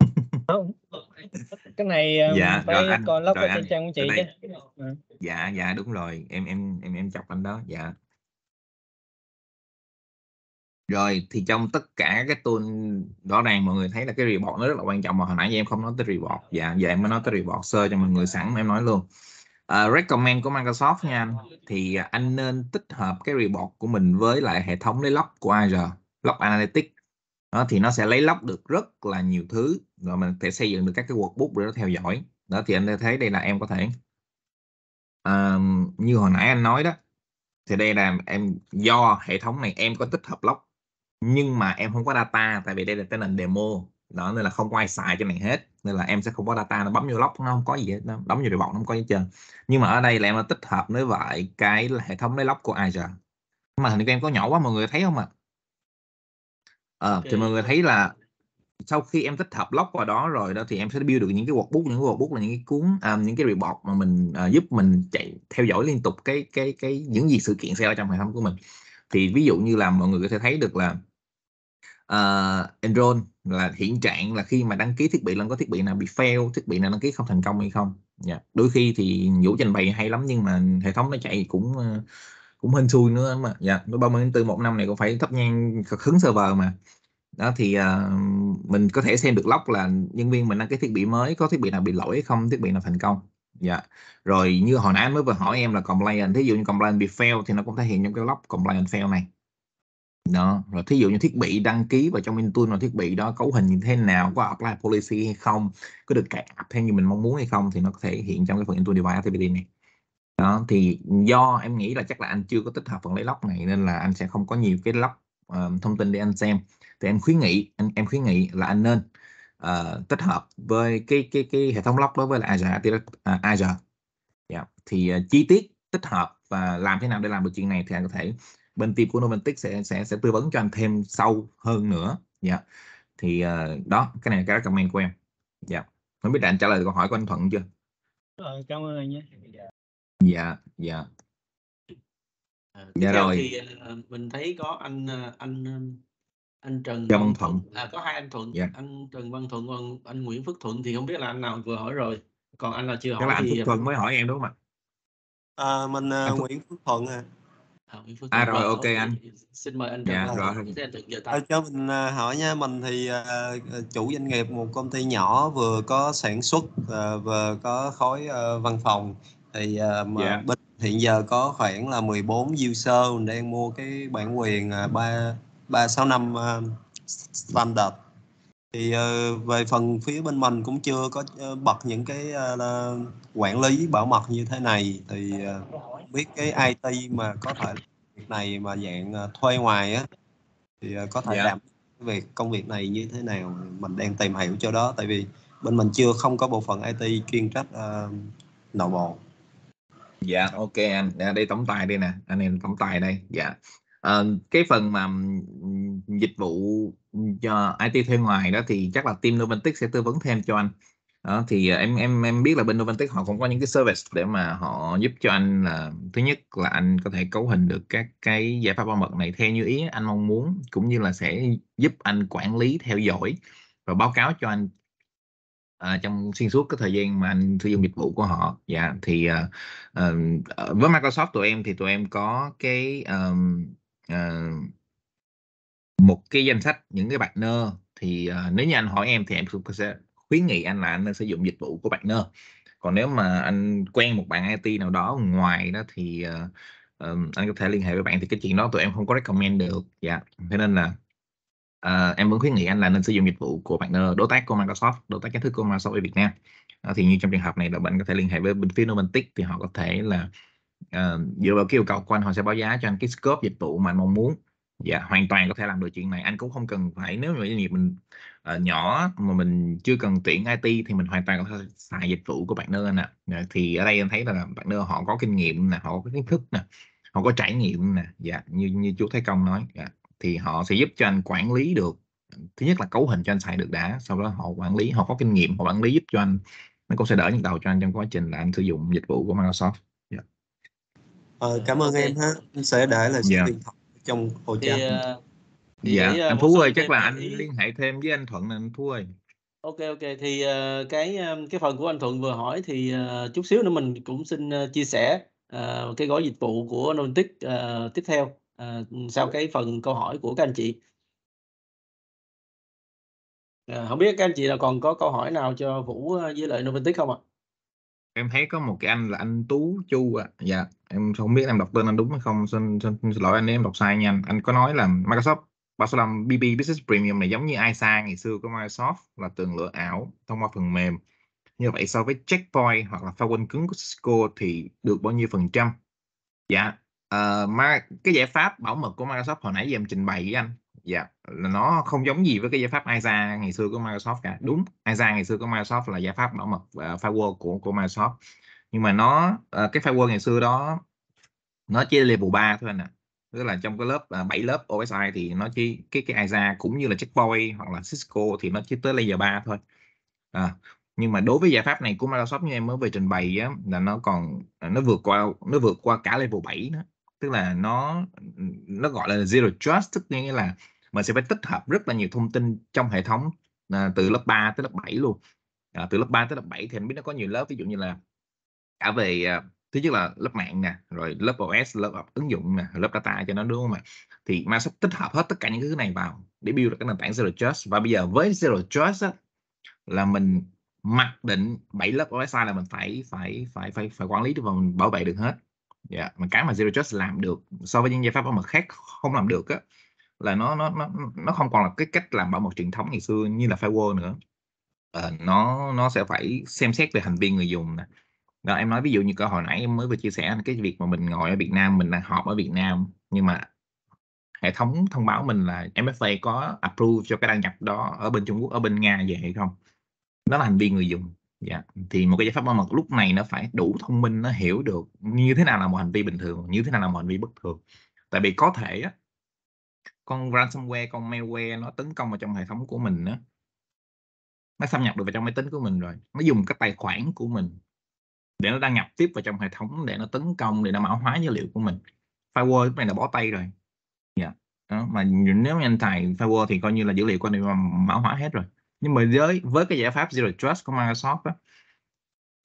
<laughs> không cái này ờ, dạ, phải coi lóc trên trang của chị chứ dạ dạ đúng rồi em em em em chọc anh đó dạ rồi thì trong tất cả cái tool rõ ràng mọi người thấy là cái report nó rất là quan trọng mà hồi nãy em không nói tới report dạ giờ em mới nói tới report sơ cho mọi người sẵn em nói luôn uh, recommend của Microsoft nha anh thì à, anh nên tích hợp cái report của mình với lại hệ thống lấy log của Azure log Analytics đó thì nó sẽ lấy log được rất là nhiều thứ rồi mình sẽ xây dựng được các cái workbook để nó theo dõi đó thì anh thấy đây là em có thể uh, như hồi nãy anh nói đó thì đây là em do hệ thống này em có tích hợp log nhưng mà em không có data tại vì đây là cái nền demo đó nên là không có ai xài cho này hết nên là em sẽ không có data nó bấm vô lóc nó không có gì hết nó đóng vô đề bọc nó không có gì hết trơn nhưng mà ở đây là em đã tích hợp với lại cái hệ thống lấy lóc của Azure mà hình như em có nhỏ quá mọi người thấy không ạ à? à, okay. thì mọi người thấy là sau khi em tích hợp lóc vào đó rồi đó thì em sẽ build được những cái workbook những cái workbook là những cái cuốn à, những cái report mà mình à, giúp mình chạy theo dõi liên tục cái cái cái những gì sự kiện xảy ra trong hệ thống của mình thì ví dụ như là mọi người có thể thấy được là uh, ờ, Enron là hiện trạng là khi mà đăng ký thiết bị lên có thiết bị nào bị fail thiết bị nào đăng ký không thành công hay không yeah. Dạ, đôi khi thì vũ trình bày hay lắm nhưng mà hệ thống nó chạy cũng ờ, cũng hên xui nữa mà dạ yeah. ba mươi bốn một năm này cũng phải thấp nhang cực hứng server mà đó thì uh, mình có thể xem được log là nhân viên mình đăng ký thiết bị mới có thiết bị nào bị lỗi hay không thiết bị nào thành công dạ yeah. rồi như hồi nãy mới vừa hỏi em là complaint thí dụ như complaint bị fail thì nó cũng thể hiện trong cái log complaint fail này đó rồi thí dụ như thiết bị đăng ký vào trong Intune là thiết bị đó cấu hình như thế nào có apply policy hay không có được cài app theo như mình mong muốn hay không thì nó có thể hiện trong cái phần Intune Device Activity này đó thì do em nghĩ là chắc là anh chưa có tích hợp phần lấy log này nên là anh sẽ không có nhiều cái log uh, ờ, thông tin để anh xem thì em khuyến nghị anh em khuyến nghị là anh nên uh, tích hợp với cái cái cái hệ thống log đối với là Azure uh, Azure yeah. Dạ, thì uh, chi tiết tích hợp và làm thế nào để làm được chuyện này thì anh có thể bên team của Noventic sẽ sẽ sẽ tư vấn cho anh thêm sâu hơn nữa dạ yeah. thì uh, đó cái này là cái recommend của em dạ yeah. không biết đã anh trả lời câu hỏi của anh Thuận chưa rồi ờ, cảm ơn anh nhé dạ dạ ờ, dạ rồi thì uh, mình thấy có anh uh, anh anh Trần Trần Văn Thuận Là có hai anh Thuận yeah. Dạ. anh Trần Văn Thuận còn anh Nguyễn Phước Thuận thì không biết là anh nào vừa hỏi rồi còn anh là chưa hỏi Chắc là anh thì... Thuận mới hỏi em đúng không ạ à, mình uh, Phước... Nguyễn Phước Thuận à à rồi ok anh xin mời anh dạ, rồi à, cho mình à, hỏi nha mình thì à, chủ doanh nghiệp một công ty nhỏ vừa có sản xuất uh, vừa có khối văn phòng thì mà yeah. Dạ. hiện giờ có khoảng là 14 user đang mua cái bản quyền ba ba sáu năm standard thì về phần phía bên mình cũng chưa có bật những cái quản lý bảo mật như thế này thì biết cái IT mà có thể việc này mà dạng ờ, thuê ngoài á thì ờ, có thể yeah. Dạ. làm việc công việc này như thế nào mình đang tìm hiểu cho đó tại vì bên mình chưa không có bộ phận IT chuyên trách uh, nội bộ dạ yeah, ok anh yeah, đây tổng tài đây nè anh em tổng tài đây dạ yeah. À, cái phần mà dịch vụ cho IT thuê ngoài đó thì chắc là team Noventic sẽ tư vấn thêm cho anh đó, thì ờ, em em em biết là bên Novantech họ cũng có những cái service để mà họ giúp cho anh là thứ nhất là anh có thể cấu hình được các cái giải pháp bảo mật này theo như ý anh mong muốn cũng như là sẽ giúp anh quản lý theo dõi và báo cáo cho anh À, trong xuyên suốt cái thời gian mà anh sử dụng dịch vụ của họ dạ thì uh, uh, với Microsoft tụi em thì tụi em có cái um, uh, một cái danh sách những cái partner thì uh, nếu như anh hỏi em thì em sẽ khuyến nghị anh là anh nên sử dụng dịch vụ của bạn partner còn nếu mà anh quen một bạn IT nào đó ngoài đó thì uh, anh có thể liên hệ với bạn thì cái chuyện đó tụi em không có recommend được dạ thế nên là uh, em vẫn khuyến nghị anh là nên sử dụng dịch vụ của partner đối tác của Microsoft đối tác chính thức của Microsoft ở Việt Nam uh, thì như trong trường hợp này là bạn có thể liên hệ với bên phía Numantic thì họ có thể là uh, dựa vào cái yêu cầu của anh họ sẽ báo giá cho anh cái scope dịch vụ mà anh mong muốn dạ hoàn toàn có thể làm được chuyện này anh cũng không cần phải nếu mà doanh nghiệp mình Ờ, nhỏ mà mình chưa cần tuyển IT thì mình hoàn toàn có thể xài dịch vụ của bạn partner nè ờ, thì ở đây anh thấy là bạn Nơ họ có kinh nghiệm nè họ có kiến thức nè họ có trải nghiệm nè dạ như như chú Thái Công nói dạ. thì họ sẽ giúp cho anh quản lý được thứ nhất là cấu hình cho anh xài được đã sau đó họ quản lý họ có kinh nghiệm họ quản lý giúp cho anh nó cũng sẽ đỡ những đầu cho anh trong quá trình là anh sử dụng dịch vụ của Microsoft yeah. Dạ. ờ, cảm ơn okay. em ha em sẽ để là số yeah. Dạ. trong hồ chat thì dạ ờ, anh phú ơi chắc là anh ý. liên hệ thêm với anh thuận là anh phú ơi ok ok thì uh, cái ờ, cái phần của anh thuận vừa hỏi thì uh, chút xíu nữa mình cũng xin uh, chia sẻ uh, cái gói dịch vụ của Nontic uh, tiếp theo uh, sau cái phần câu hỏi của các anh chị À, không biết các anh chị là còn có câu hỏi nào cho Vũ với lại Noventic không ạ? À? Em thấy có một cái anh là anh Tú Chu ạ. À. Dạ, em không biết em đọc tên anh đúng hay không. Xin, xin, xin lỗi anh nếu em đọc sai nha anh. Anh có nói là Microsoft và Barcelona BB Business Premium này giống như ISA ngày xưa của Microsoft là tường lửa ảo thông qua phần mềm. Như vậy so với Checkpoint hoặc là firewall cứng của Cisco thì được bao nhiêu phần trăm? Dạ, uh, ờ, mà cái giải pháp bảo mật của Microsoft hồi nãy giờ em trình bày với anh dạ là nó không giống gì với cái giải pháp ISA ngày xưa của Microsoft cả đúng ISA ngày xưa của Microsoft là giải pháp bảo mật uh, firewall của của Microsoft nhưng mà nó uh, cái firewall ngày xưa đó nó chỉ level 3 thôi anh ạ à tức là trong cái lớp à, 7 lớp OSI thì nó chỉ cái cái ISA cũng như là checkpoint hoặc là Cisco thì nó chỉ tới layer 3 thôi à, nhưng mà đối với giải pháp này của Microsoft như em mới về trình bày á, là nó còn à, nó vượt qua nó vượt qua cả level 7 nữa tức là nó nó gọi là zero trust tức nghĩa là mình sẽ phải tích hợp rất là nhiều thông tin trong hệ thống à, từ lớp 3 tới lớp 7 luôn à, từ lớp 3 tới lớp 7 thì em biết nó có nhiều lớp ví dụ như là cả về à, thứ nhất là lớp mạng nè rồi lớp OS lớp ứng dụng nè lớp data cho nó đúng không ạ thì Microsoft tích hợp hết tất cả những thứ này vào để build được cái nền tảng Zero Trust và bây giờ với Zero Trust á, là mình mặc định bảy lớp OSI là mình phải phải phải phải phải quản lý được và mình bảo vệ được hết yeah. Dạ, mà cái mà Zero Trust làm được so với những giải pháp bảo mật khác không làm được á là nó nó nó nó không còn là cái cách làm bảo mật truyền thống ngày xưa như là firewall nữa uh, nó nó sẽ phải xem xét về hành vi người dùng nè đó, em nói ví dụ như câu hồi nãy em mới vừa chia sẻ cái việc mà mình ngồi ở Việt Nam mình đang họp ở Việt Nam nhưng mà hệ thống thông báo mình là MFA có approve cho cái đăng nhập đó ở bên Trung Quốc ở bên Nga về hay không đó là hành vi người dùng dạ thì một cái giải pháp bảo mật lúc này nó phải đủ thông minh nó hiểu được như thế nào là một hành vi bình thường như thế nào là một hành vi bất thường tại vì có thể á, con ransomware con malware nó tấn công vào trong hệ thống của mình á, nó xâm nhập được vào trong máy tính của mình rồi nó dùng cái tài khoản của mình để nó đăng nhập tiếp vào trong hệ thống để nó tấn công để nó mã hóa dữ liệu của mình firewall lúc này là bỏ tay rồi yeah. Dạ. đó. mà nếu anh xài firewall thì coi như là dữ liệu của anh mã hóa hết rồi nhưng mà với với cái giải pháp zero trust của Microsoft đó,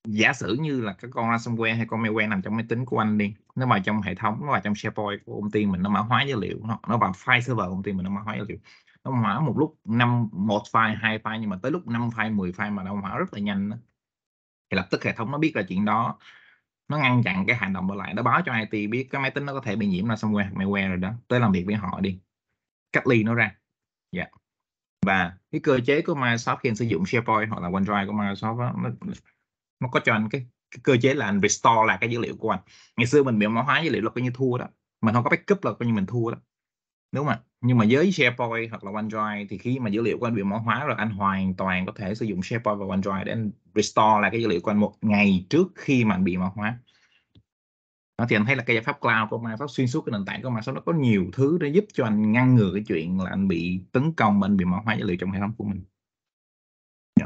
giả sử như là cái con ransomware hay con malware nằm trong máy tính của anh đi nó vào trong hệ thống nó vào trong SharePoint của công ty mình nó mã hóa dữ liệu nó, nó vào file server của công ty mình nó mã hóa dữ liệu nó mã một lúc năm một file hai file nhưng mà tới lúc 5 file 10 file mà nó mã hóa rất là nhanh đó thì lập tức hệ thống nó biết là chuyện đó nó ngăn chặn cái hành động đó lại nó báo cho IT biết cái máy tính nó có thể bị nhiễm là somewhere malware rồi đó tới làm việc với họ đi cách ly nó ra yeah. Dạ. và cái cơ chế của Microsoft khi anh sử dụng SharePoint hoặc là OneDrive của Microsoft đó, nó nó có cho anh cái, cái cơ chế là anh restore lại cái dữ liệu của anh ngày xưa mình bị mã hóa dữ liệu là coi như thua đó mình không có backup là coi như mình thua đó Đúng rồi, nhưng mà với SharePoint hoặc là OneDrive thì khi mà dữ liệu của anh bị mã hóa rồi anh hoàn toàn có thể sử dụng SharePoint và OneDrive để anh restore lại cái dữ liệu của anh một ngày trước khi mà anh bị mã hóa. Đó, thì anh thấy là cái giải pháp cloud của Microsoft xuyên suốt cái nền tảng của Microsoft nó có nhiều thứ để giúp cho anh ngăn ngừa cái chuyện là anh bị tấn công và anh bị mã hóa dữ liệu trong hệ thống của mình. Dạ.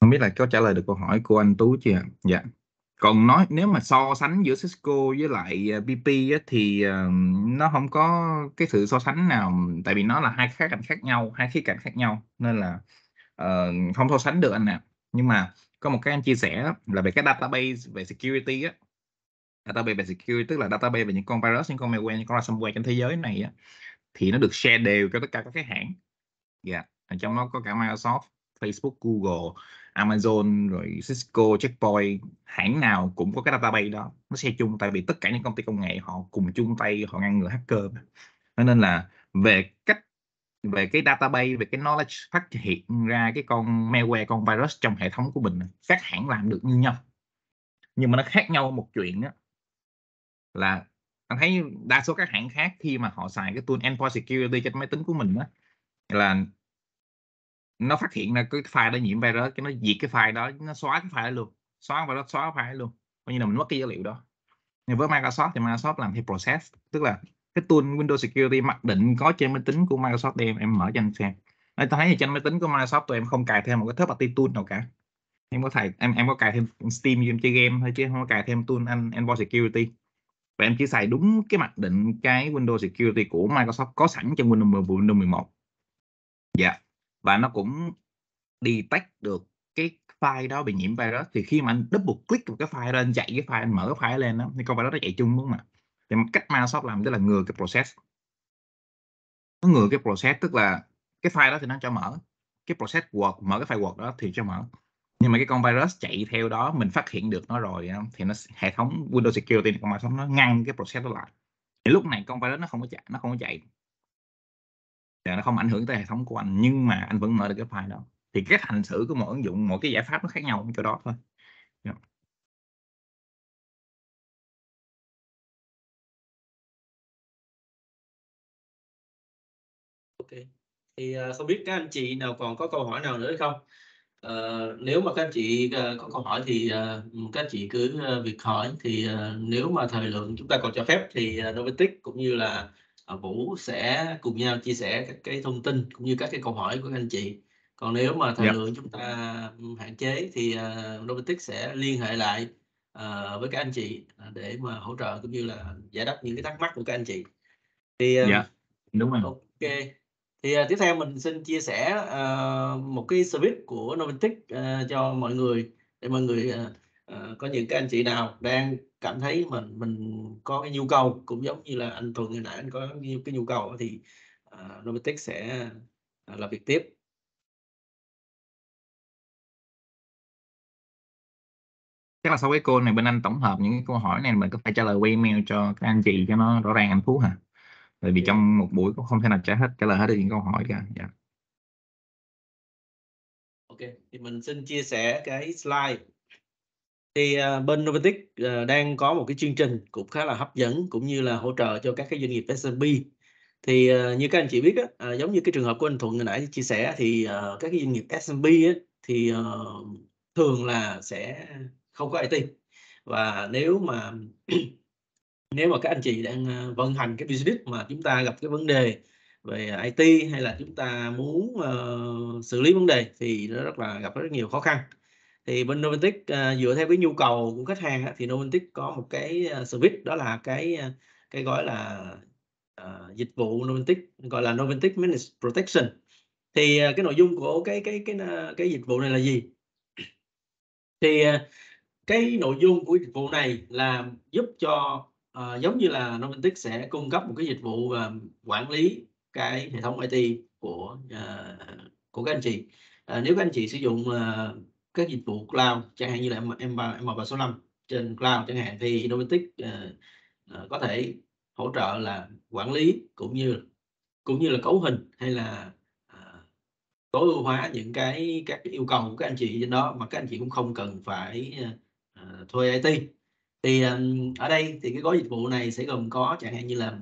Không biết là có trả lời được câu hỏi của anh Tú chưa? Dạ còn nói nếu mà so sánh giữa Cisco với lại BP ờ, á, thì uh, nó không có cái sự so sánh nào tại vì nó là hai khía cạnh khác nhau hai khía cạnh khác nhau nên là uh, không so sánh được anh nè nhưng mà có một cái anh chia sẻ là về cái database về security á database về security tức là database về những con virus những con malware những con ransomware trên thế giới này á thì nó được share đều cho tất cả các cái hãng dạ yeah. trong đó có cả Microsoft Facebook Google Amazon rồi Cisco Checkpoint hãng nào cũng có cái database đó nó share chung tại vì tất cả những công ty công nghệ họ cùng chung tay họ ngăn ngừa hacker cho nên là về cách về cái database về cái knowledge phát hiện ra cái con malware con virus trong hệ thống của mình các hãng làm được như nhau nhưng mà nó khác nhau một chuyện đó là anh thấy đa số các hãng khác khi mà họ xài cái tool endpoint security trên máy tính của mình đó là nó phát hiện là cái file đó nhiễm virus cái nó diệt cái file đó nó xóa cái file đó luôn xóa và nó xóa file đó luôn coi như là mình mất cái dữ liệu đó nhưng với Microsoft thì Microsoft làm theo process tức là cái tool Windows Security mặc định có trên máy tính của Microsoft đem em mở cho anh xem anh thấy thì trên máy tính của Microsoft tụi em không cài thêm một cái third party tool nào cả em có thầy em em có cài thêm Steam em chơi game thôi chứ không có cài thêm tool anh Envoy Security và em chỉ xài đúng cái mặc định cái Windows Security của Microsoft có sẵn trong Windows 10, Windows 11 dạ yeah và nó cũng detect được cái file đó bị nhiễm virus thì khi mà anh double click vào cái file đó anh chạy cái file anh mở cái file lên đó thì con virus nó chạy chung đúng không ạ thì cách Microsoft làm đó là ngừa cái process nó ngừa cái process tức là cái file đó thì nó cho mở cái process word mở cái file word đó thì cho mở nhưng mà cái con virus chạy theo đó mình phát hiện được nó rồi thì nó hệ thống Windows Security của Microsoft nó ngăn cái process đó lại thì lúc này con virus nó không có chạy nó không có chạy và nó không ảnh hưởng tới hệ thống của anh nhưng mà anh vẫn mở được cái file đó thì cách hành xử của một ứng dụng mỗi cái giải pháp nó khác nhau chỗ đó thôi dạ. ok thì ờ, không biết các anh chị nào còn có câu hỏi nào nữa không uh, nếu mà các anh chị ờ, có câu hỏi thì các anh chị cứ việc hỏi thì nếu mà thời lượng chúng ta còn cho phép thì uh, Novatic cũng như là Ờ, Vũ sẽ cùng nhau chia sẻ các cái thông tin cũng như các cái câu hỏi của các anh chị còn nếu mà thời dạ. lượng yep. chúng ta hạn chế thì uh, robotics sẽ liên hệ lại uh, với các anh chị để mà hỗ trợ cũng như là giải đáp những cái thắc mắc của các anh chị thì uh, yeah. Dạ, đúng rồi ok thì uh, tiếp theo mình xin chia sẻ uh, một cái service của Noventic uh, cho mọi người để mọi người uh, Ờ, có những cái anh chị nào đang cảm thấy mình mình có cái nhu cầu cũng giống như là anh Thuận hồi nãy anh có cái nhu cầu thì à, Robotics sẽ à, làm việc tiếp chắc là sau cái call này bên anh tổng hợp những cái câu hỏi này mình có phải trả lời qua email cho các anh chị cho nó rõ ràng anh Phú hả? Tại vì dạ. trong một buổi cũng không thể nào trả hết trả lời hết được những câu hỏi cả. Yeah. Dạ. Ok, thì mình xin chia sẻ cái slide thì uh, bên Novatic uh, à, đang có một cái chương trình cũng khá là hấp dẫn cũng như là hỗ trợ cho các cái doanh nghiệp SMB thì uh, như các anh chị biết á, uh, giống như cái trường hợp của anh Thuận hồi nãy chia sẻ thì uh, các cái doanh nghiệp SMB á, thì uh, thường là sẽ không có IT và nếu mà <clears throat> nếu mà các anh chị đang vận hành cái business mà chúng ta gặp cái vấn đề về IT hay là chúng ta muốn uh, xử lý vấn đề thì nó rất là gặp rất nhiều khó khăn thì bên Noventic à, dựa theo cái nhu cầu của khách hàng thì Noventic có một cái à, service đó là cái à, cái gọi là uh, dịch vụ Noventic gọi là Noventic Managed Protection thì cái nội dung của cái cái cái cái, dịch vụ này là gì thì cái nội dung của dịch vụ này là giúp cho uh, giống như là Noventic sẽ cung cấp một cái dịch vụ uh, quản lý cái hệ thống IT của uh, của các anh chị uh, nếu các anh chị sử dụng uh, các dịch vụ cloud chẳng hạn như là M M365 trên cloud chẳng hạn thì Innovatic uh, ờ, uh, ờ, có thể hỗ trợ là quản lý cũng như cũng như là cấu hình hay là uh, tối ưu hóa những cái các yêu cầu của các anh chị trên đó mà các anh chị cũng không cần phải uh, thuê IT thì um, ở đây thì cái gói dịch vụ này sẽ gồm có chẳng hạn như là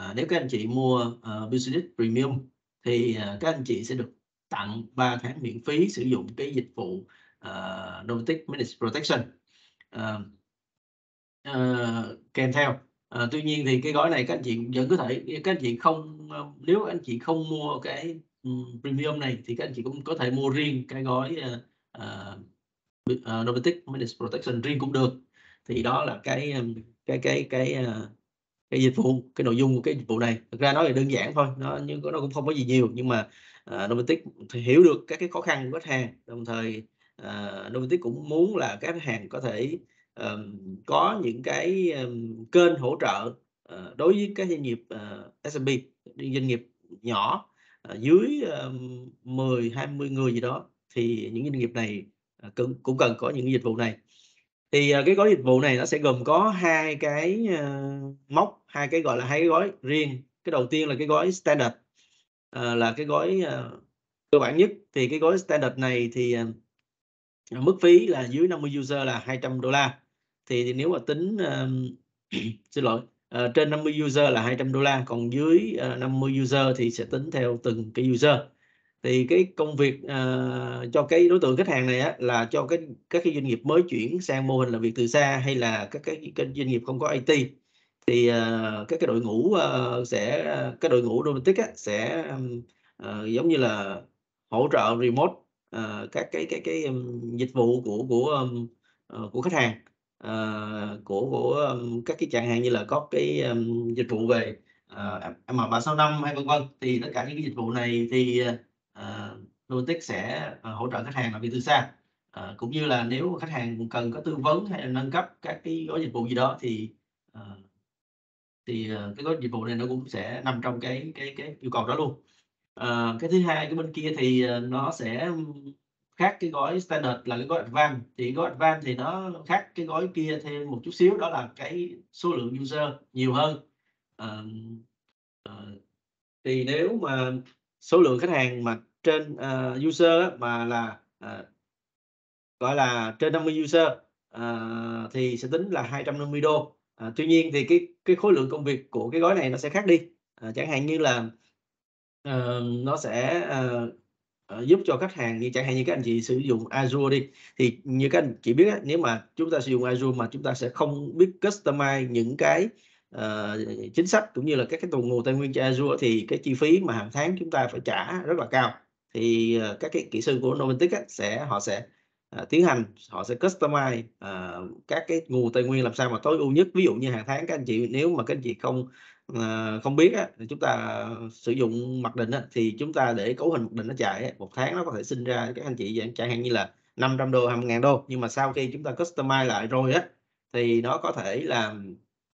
uh, nếu các anh chị mua uh, Business Premium thì uh, các anh chị sẽ được tặng 3 tháng miễn phí sử dụng cái dịch vụ uh, ờ, Novatic Managed Protection uh, uh, kèm theo uh, tuy nhiên thì cái gói này các anh chị vẫn có thể các anh chị không nếu anh chị không mua cái um, premium này thì các anh chị cũng có thể mua riêng cái gói uh, uh, Novatic Managed Protection riêng cũng được thì đó là cái cái cái cái uh, cái dịch vụ cái nội dung của cái dịch vụ này thực ra nó là đơn giản thôi nó nhưng nó cũng không có gì nhiều nhưng mà uh, à, Dometic hiểu được các cái khó khăn của khách hàng đồng thời uh, à, Dometic cũng muốn là các khách hàng có thể um, có những cái um, kênh hỗ trợ uh, đối với các doanh nghiệp uh, ờ, SMB doanh nghiệp nhỏ uh, dưới um, 10 20 người gì đó thì những doanh nghiệp này uh, cũng, cũng cần có những dịch vụ này thì cái gói dịch vụ này nó sẽ gồm có hai cái uh, móc hai cái gọi là hai cái gói riêng cái đầu tiên là cái gói standard Ờ, là cái gói ờ, cơ bản nhất thì cái gói standard này thì ờ, mức phí là dưới 50 user là 200 đô la thì, nếu mà tính <clears throat> xin lỗi trên 50 user là 200 đô la còn dưới 50 user thì sẽ tính theo từng cái user thì cái công việc cho cái đối tượng khách hàng này á, là cho cái các cái doanh nghiệp mới chuyển sang mô hình làm việc từ xa hay là các cái, cái doanh nghiệp không có IT thì ờ, các cái đội ngũ ờ, sẽ ờ, cái đội ngũ robotic á, sẽ giống như là hỗ trợ remote các cái cái cái dịch vụ của của của khách hàng của của các cái chẳng hạn như là có cái dịch vụ về uh, M365 hay vân vân thì tất cả những cái dịch vụ này thì uh, robotic sẽ hỗ trợ khách hàng làm việc từ xa uh, cũng như là nếu khách hàng cần có tư vấn hay là nâng cấp các cái gói dịch vụ gì đó thì thì ờ, cái gói dịch vụ này nó cũng sẽ nằm trong cái cái cái yêu cầu đó luôn à, cái thứ hai cái bên kia thì ờ, nó sẽ khác cái gói standard là cái gói advanced thì gói advanced thì nó khác cái gói kia thêm một chút xíu đó là cái số lượng user nhiều hơn à, à, thì nếu mà số lượng khách hàng mà trên uh, user mà là uh, gọi là trên 50 user uh, thì sẽ tính là 250 đô à, tuy nhiên thì cái cái khối lượng công việc của cái gói này nó sẽ khác đi à, chẳng hạn như là uh, nó sẽ uh, uh, giúp cho khách hàng như chẳng hạn như các anh chị sử dụng Azure đi thì như các anh chị biết á, nếu mà chúng ta sử dụng Azure mà chúng ta sẽ không biết customize những cái uh, chính sách cũng như là các cái nguồn nguồn tài nguyên cho Azure thì cái chi phí mà hàng tháng chúng ta phải trả rất là cao thì các cái kỹ sư của Noventic á, sẽ họ sẽ à, tiến hành họ sẽ customize à, các cái nguồn tài nguyên làm sao mà tối ưu nhất ví dụ như hàng tháng các anh chị nếu mà các anh chị không à, không biết á, thì chúng ta sử dụng mặc định á, thì chúng ta để cấu hình mặc định nó chạy một tháng nó có thể sinh ra các anh chị chẳng hạn như là 500 đô 20 ngàn đô nhưng mà sau khi chúng ta customize lại rồi á thì nó có thể là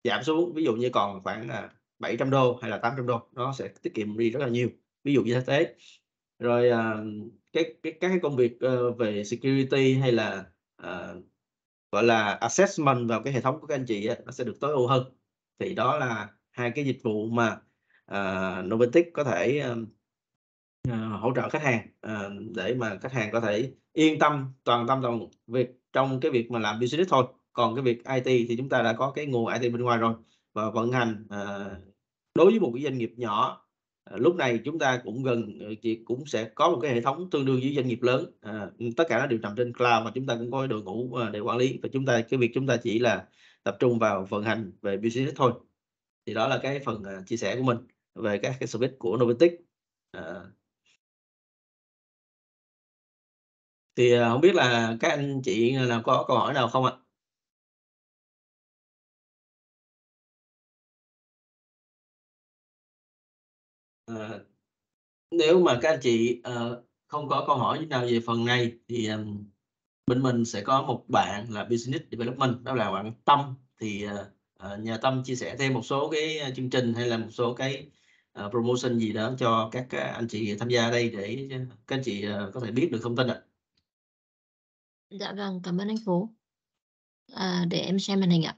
giảm xuống ví dụ như còn khoảng là 700 đô hay là 800 đô nó sẽ tiết kiệm đi rất là nhiều ví dụ như thế rồi uh, cái, cái các cái công việc uh, về security hay là uh, gọi là assessment vào cái hệ thống của các anh chị ấy, nó sẽ được tối ưu hơn thì đó là hai cái dịch vụ mà uh, Noventic có thể uh, hỗ trợ khách hàng uh, để mà khách hàng có thể yên tâm toàn tâm toàn việc trong cái việc mà làm business thôi còn cái việc IT thì chúng ta đã có cái nguồn IT bên ngoài rồi và vận hành uh, đối với một cái doanh nghiệp nhỏ À, lúc này chúng ta cũng gần ờ, chị cũng sẽ có một cái hệ thống tương đương với doanh nghiệp lớn à, tất cả nó đều nằm trên cloud mà chúng ta cũng có đội ngũ ờ, để quản lý và chúng ta cái việc chúng ta chỉ là tập trung vào vận hành về business thôi thì đó là cái phần à, chia sẻ của mình về các cái service của Novatic à, thì à, không biết là các anh chị nào có câu hỏi nào không ạ à? Ờ, nếu mà các anh chị à, không có câu hỏi như nào về phần này thì à, bên mình sẽ có một bạn là business development đó là bạn tâm thì à, nhà tâm chia sẻ thêm một số cái chương trình hay là một số cái à, promotion gì đó cho các, các anh chị tham gia đây để các anh chị à, có thể biết được thông tin ạ dạ vâng cảm ơn anh phú à, để em xem màn hình ạ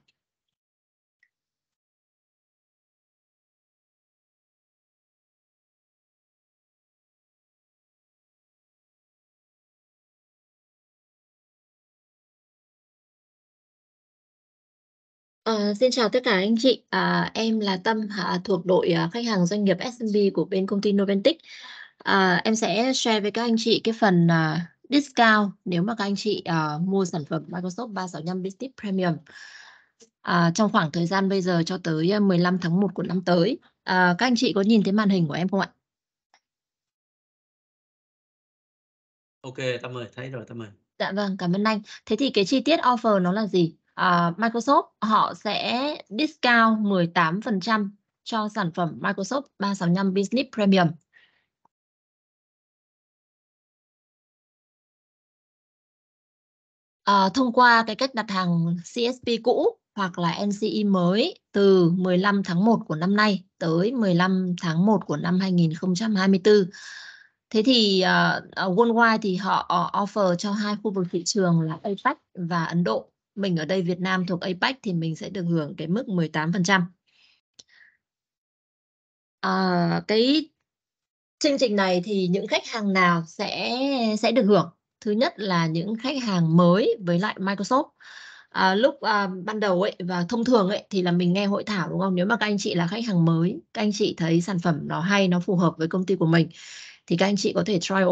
Ờ, xin chào tất cả anh chị, à, em là Tâm à, thuộc đội à, khách hàng doanh nghiệp SMB của bên công ty Noventic. À, em sẽ share với các anh chị cái phần à, discount nếu mà các anh chị à, mua sản phẩm Microsoft 365 Business Premium à, trong khoảng thời gian bây giờ cho tới 15 tháng 1 của năm tới. À, các anh chị có nhìn thấy màn hình của em không ạ? Ok, Tâm ơi, thấy rồi Tâm ơi. Dạ vâng, cảm ơn anh. Thế thì cái chi tiết offer nó là gì? uh, Microsoft họ sẽ discount 18% cho sản phẩm Microsoft 365 Business Premium. À, thông qua cái cách đặt hàng CSP cũ hoặc là NCE mới từ 15 tháng 1 của năm nay tới 15 tháng 1 của năm 2024. Thế thì uh, worldwide thì họ offer cho hai khu vực thị trường là APEC và Ấn Độ mình ở đây Việt Nam thuộc APEC thì mình sẽ được hưởng cái mức 18%. À, ờ, cái chương trình này thì những khách hàng nào sẽ sẽ được hưởng? Thứ nhất là những khách hàng mới với lại Microsoft. À, lúc à, ban đầu ấy và thông thường ấy thì là mình nghe hội thảo đúng không? Nếu mà các anh chị là khách hàng mới, các anh chị thấy sản phẩm nó hay, nó phù hợp với công ty của mình thì các anh chị có thể trial.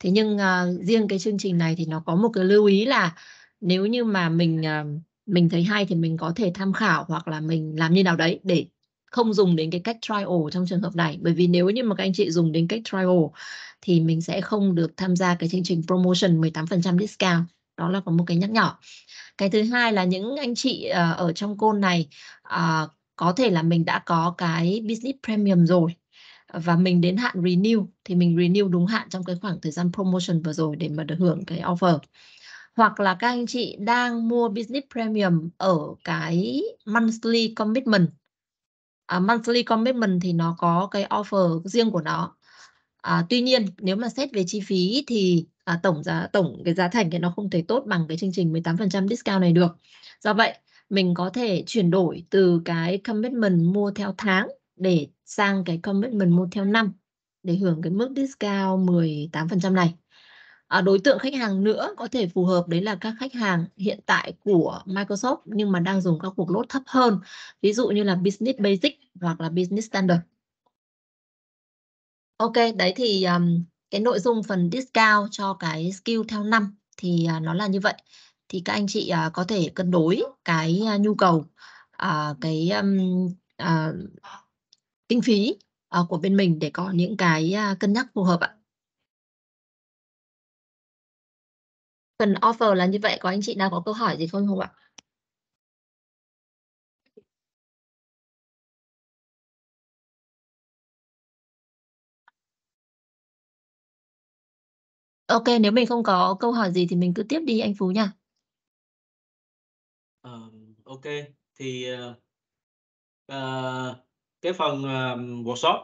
Thế nhưng à, riêng cái chương trình này thì nó có một cái lưu ý là nếu như mà mình ờ, mình thấy hay thì mình có thể tham khảo hoặc là mình làm như nào đấy để không dùng đến cái cách trial trong trường hợp này bởi vì nếu như mà các anh chị dùng đến cách trial thì mình sẽ không được tham gia cái chương trình promotion 18% discount đó là có một cái nhắc nhở cái thứ hai là những anh chị ờ, ở trong côn này ờ, có thể là mình đã có cái business premium rồi và mình đến hạn renew thì mình renew đúng hạn trong cái khoảng thời gian promotion vừa rồi để mà được hưởng cái offer hoặc là các anh chị đang mua business premium ở cái monthly commitment à, monthly commitment thì nó có cái offer riêng của nó à, tuy nhiên nếu mà xét về chi phí thì à, tổng giá tổng cái giá thành thì nó không thể tốt bằng cái chương trình 18% discount này được do vậy mình có thể chuyển đổi từ cái commitment mua theo tháng để sang cái commitment mua theo năm để hưởng cái mức discount 18% này à, đối tượng khách hàng nữa có thể phù hợp đấy là các khách hàng hiện tại của Microsoft nhưng mà đang dùng các cuộc lốt thấp hơn ví dụ như là business basic hoặc là business standard Ok đấy thì um, cái nội dung phần discount cho cái skill theo năm thì uh, nó là như vậy thì các anh chị uh, có thể cân đối cái uh, nhu cầu uh, cái um, uh, kinh phí uh, của bên mình để có những cái uh, cân nhắc phù hợp ạ. phần offer là như vậy có anh chị nào có câu hỏi gì không không ạ Ok, nếu mình không có câu hỏi gì thì mình cứ tiếp đi anh Phú nha. Uh, ok, thì uh, cái phần uh, workshop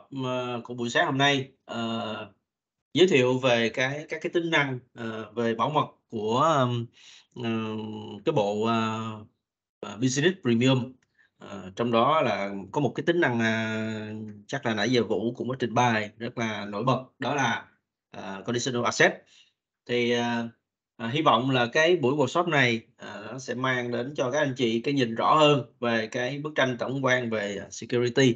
uh, của buổi sáng hôm nay uh, giới thiệu về cái các cái tính năng uh, về bảo mật của um, cái bộ uh, Business Premium uh, trong đó là có một cái tính năng uh, chắc là nãy giờ Vũ cũng có trình bày rất là nổi bật đó là uh, conditional access thì uh, uh, hy vọng là cái buổi workshop này uh, nó sẽ mang đến cho các anh chị cái nhìn rõ hơn về cái bức tranh tổng quan về security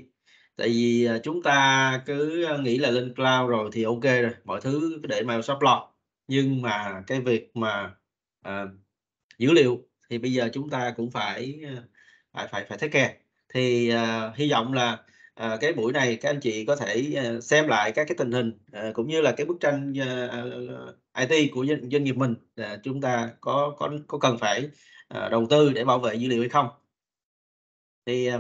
tại vì ờ, chúng ta cứ ờ, nghĩ là lên cloud rồi thì ok rồi mọi thứ để Microsoft lo nhưng mà cái việc mà à, dữ liệu thì bây giờ chúng ta cũng phải phải phải phải thấy care thì à, hy vọng là à, cái buổi này các anh chị có thể xem lại các cái tình hình à, cũng như là cái bức tranh à, IT của doanh, doanh nghiệp mình à, chúng ta có có có cần phải à, đầu tư để bảo vệ dữ liệu hay không thì à,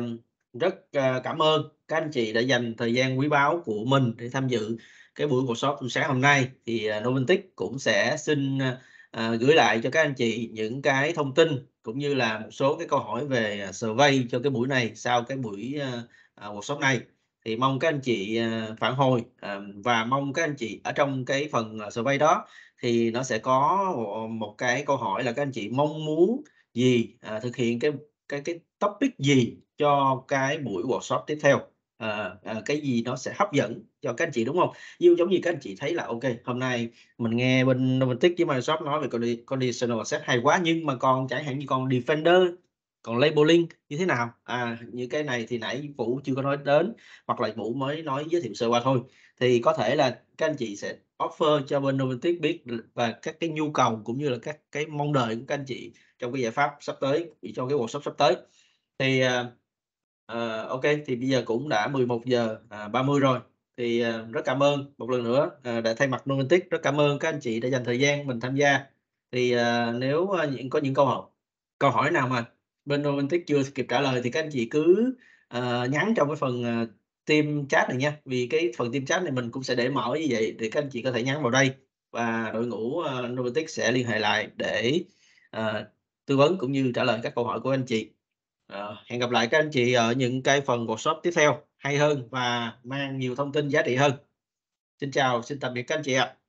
rất ờ, cảm ơn các anh chị đã dành thời gian quý báu của mình để tham dự cái buổi workshop buổi sáng hôm nay thì Noventic ờ, cũng sẽ xin ờ, gửi lại cho các anh chị những cái thông tin cũng như là một số cái câu hỏi về survey cho cái buổi này sau cái buổi à, workshop này thì mong các anh chị phản hồi và mong các anh chị ở trong cái phần survey đó thì nó sẽ có một cái câu hỏi là các anh chị mong muốn gì thực hiện cái cái cái topic gì cho cái buổi workshop tiếp theo à, à, cái gì nó sẽ hấp dẫn cho các anh chị đúng không như giống như các anh chị thấy là ok hôm nay mình nghe bên mình tích với Microsoft nói về conditional set hay quá nhưng mà còn chẳng hạn như con defender còn labeling như thế nào à như cái này thì nãy vũ chưa có nói đến hoặc là vũ mới nói giới thiệu sơ qua thôi thì có thể là các anh chị sẽ offer cho bên Noventic biết và các cái nhu cầu cũng như là các cái mong đợi của các anh chị trong cái giải pháp sắp tới cho cái workshop sắp tới thì uh, ok thì bây giờ cũng đã 11 giờ uh, à, 30 rồi thì uh, rất cảm ơn một lần nữa uh, đã thay mặt Numentic rất cảm ơn các anh chị đã dành thời gian mình tham gia thì uh, nếu uh, những có những câu hỏi câu hỏi nào mà bên Numentic chưa kịp trả lời thì các anh chị cứ uh, nhắn trong cái phần uh, team chat này nha vì cái phần team chat này mình cũng sẽ để mở như vậy thì các anh chị có thể nhắn vào đây và đội ngũ uh, Numentic sẽ liên hệ lại để uh, tư vấn cũng như trả lời các câu hỏi của anh chị Ờ. hẹn gặp lại các anh chị ở những cái phần workshop tiếp theo hay hơn và mang nhiều thông tin giá trị hơn xin chào xin tạm biệt các anh chị ạ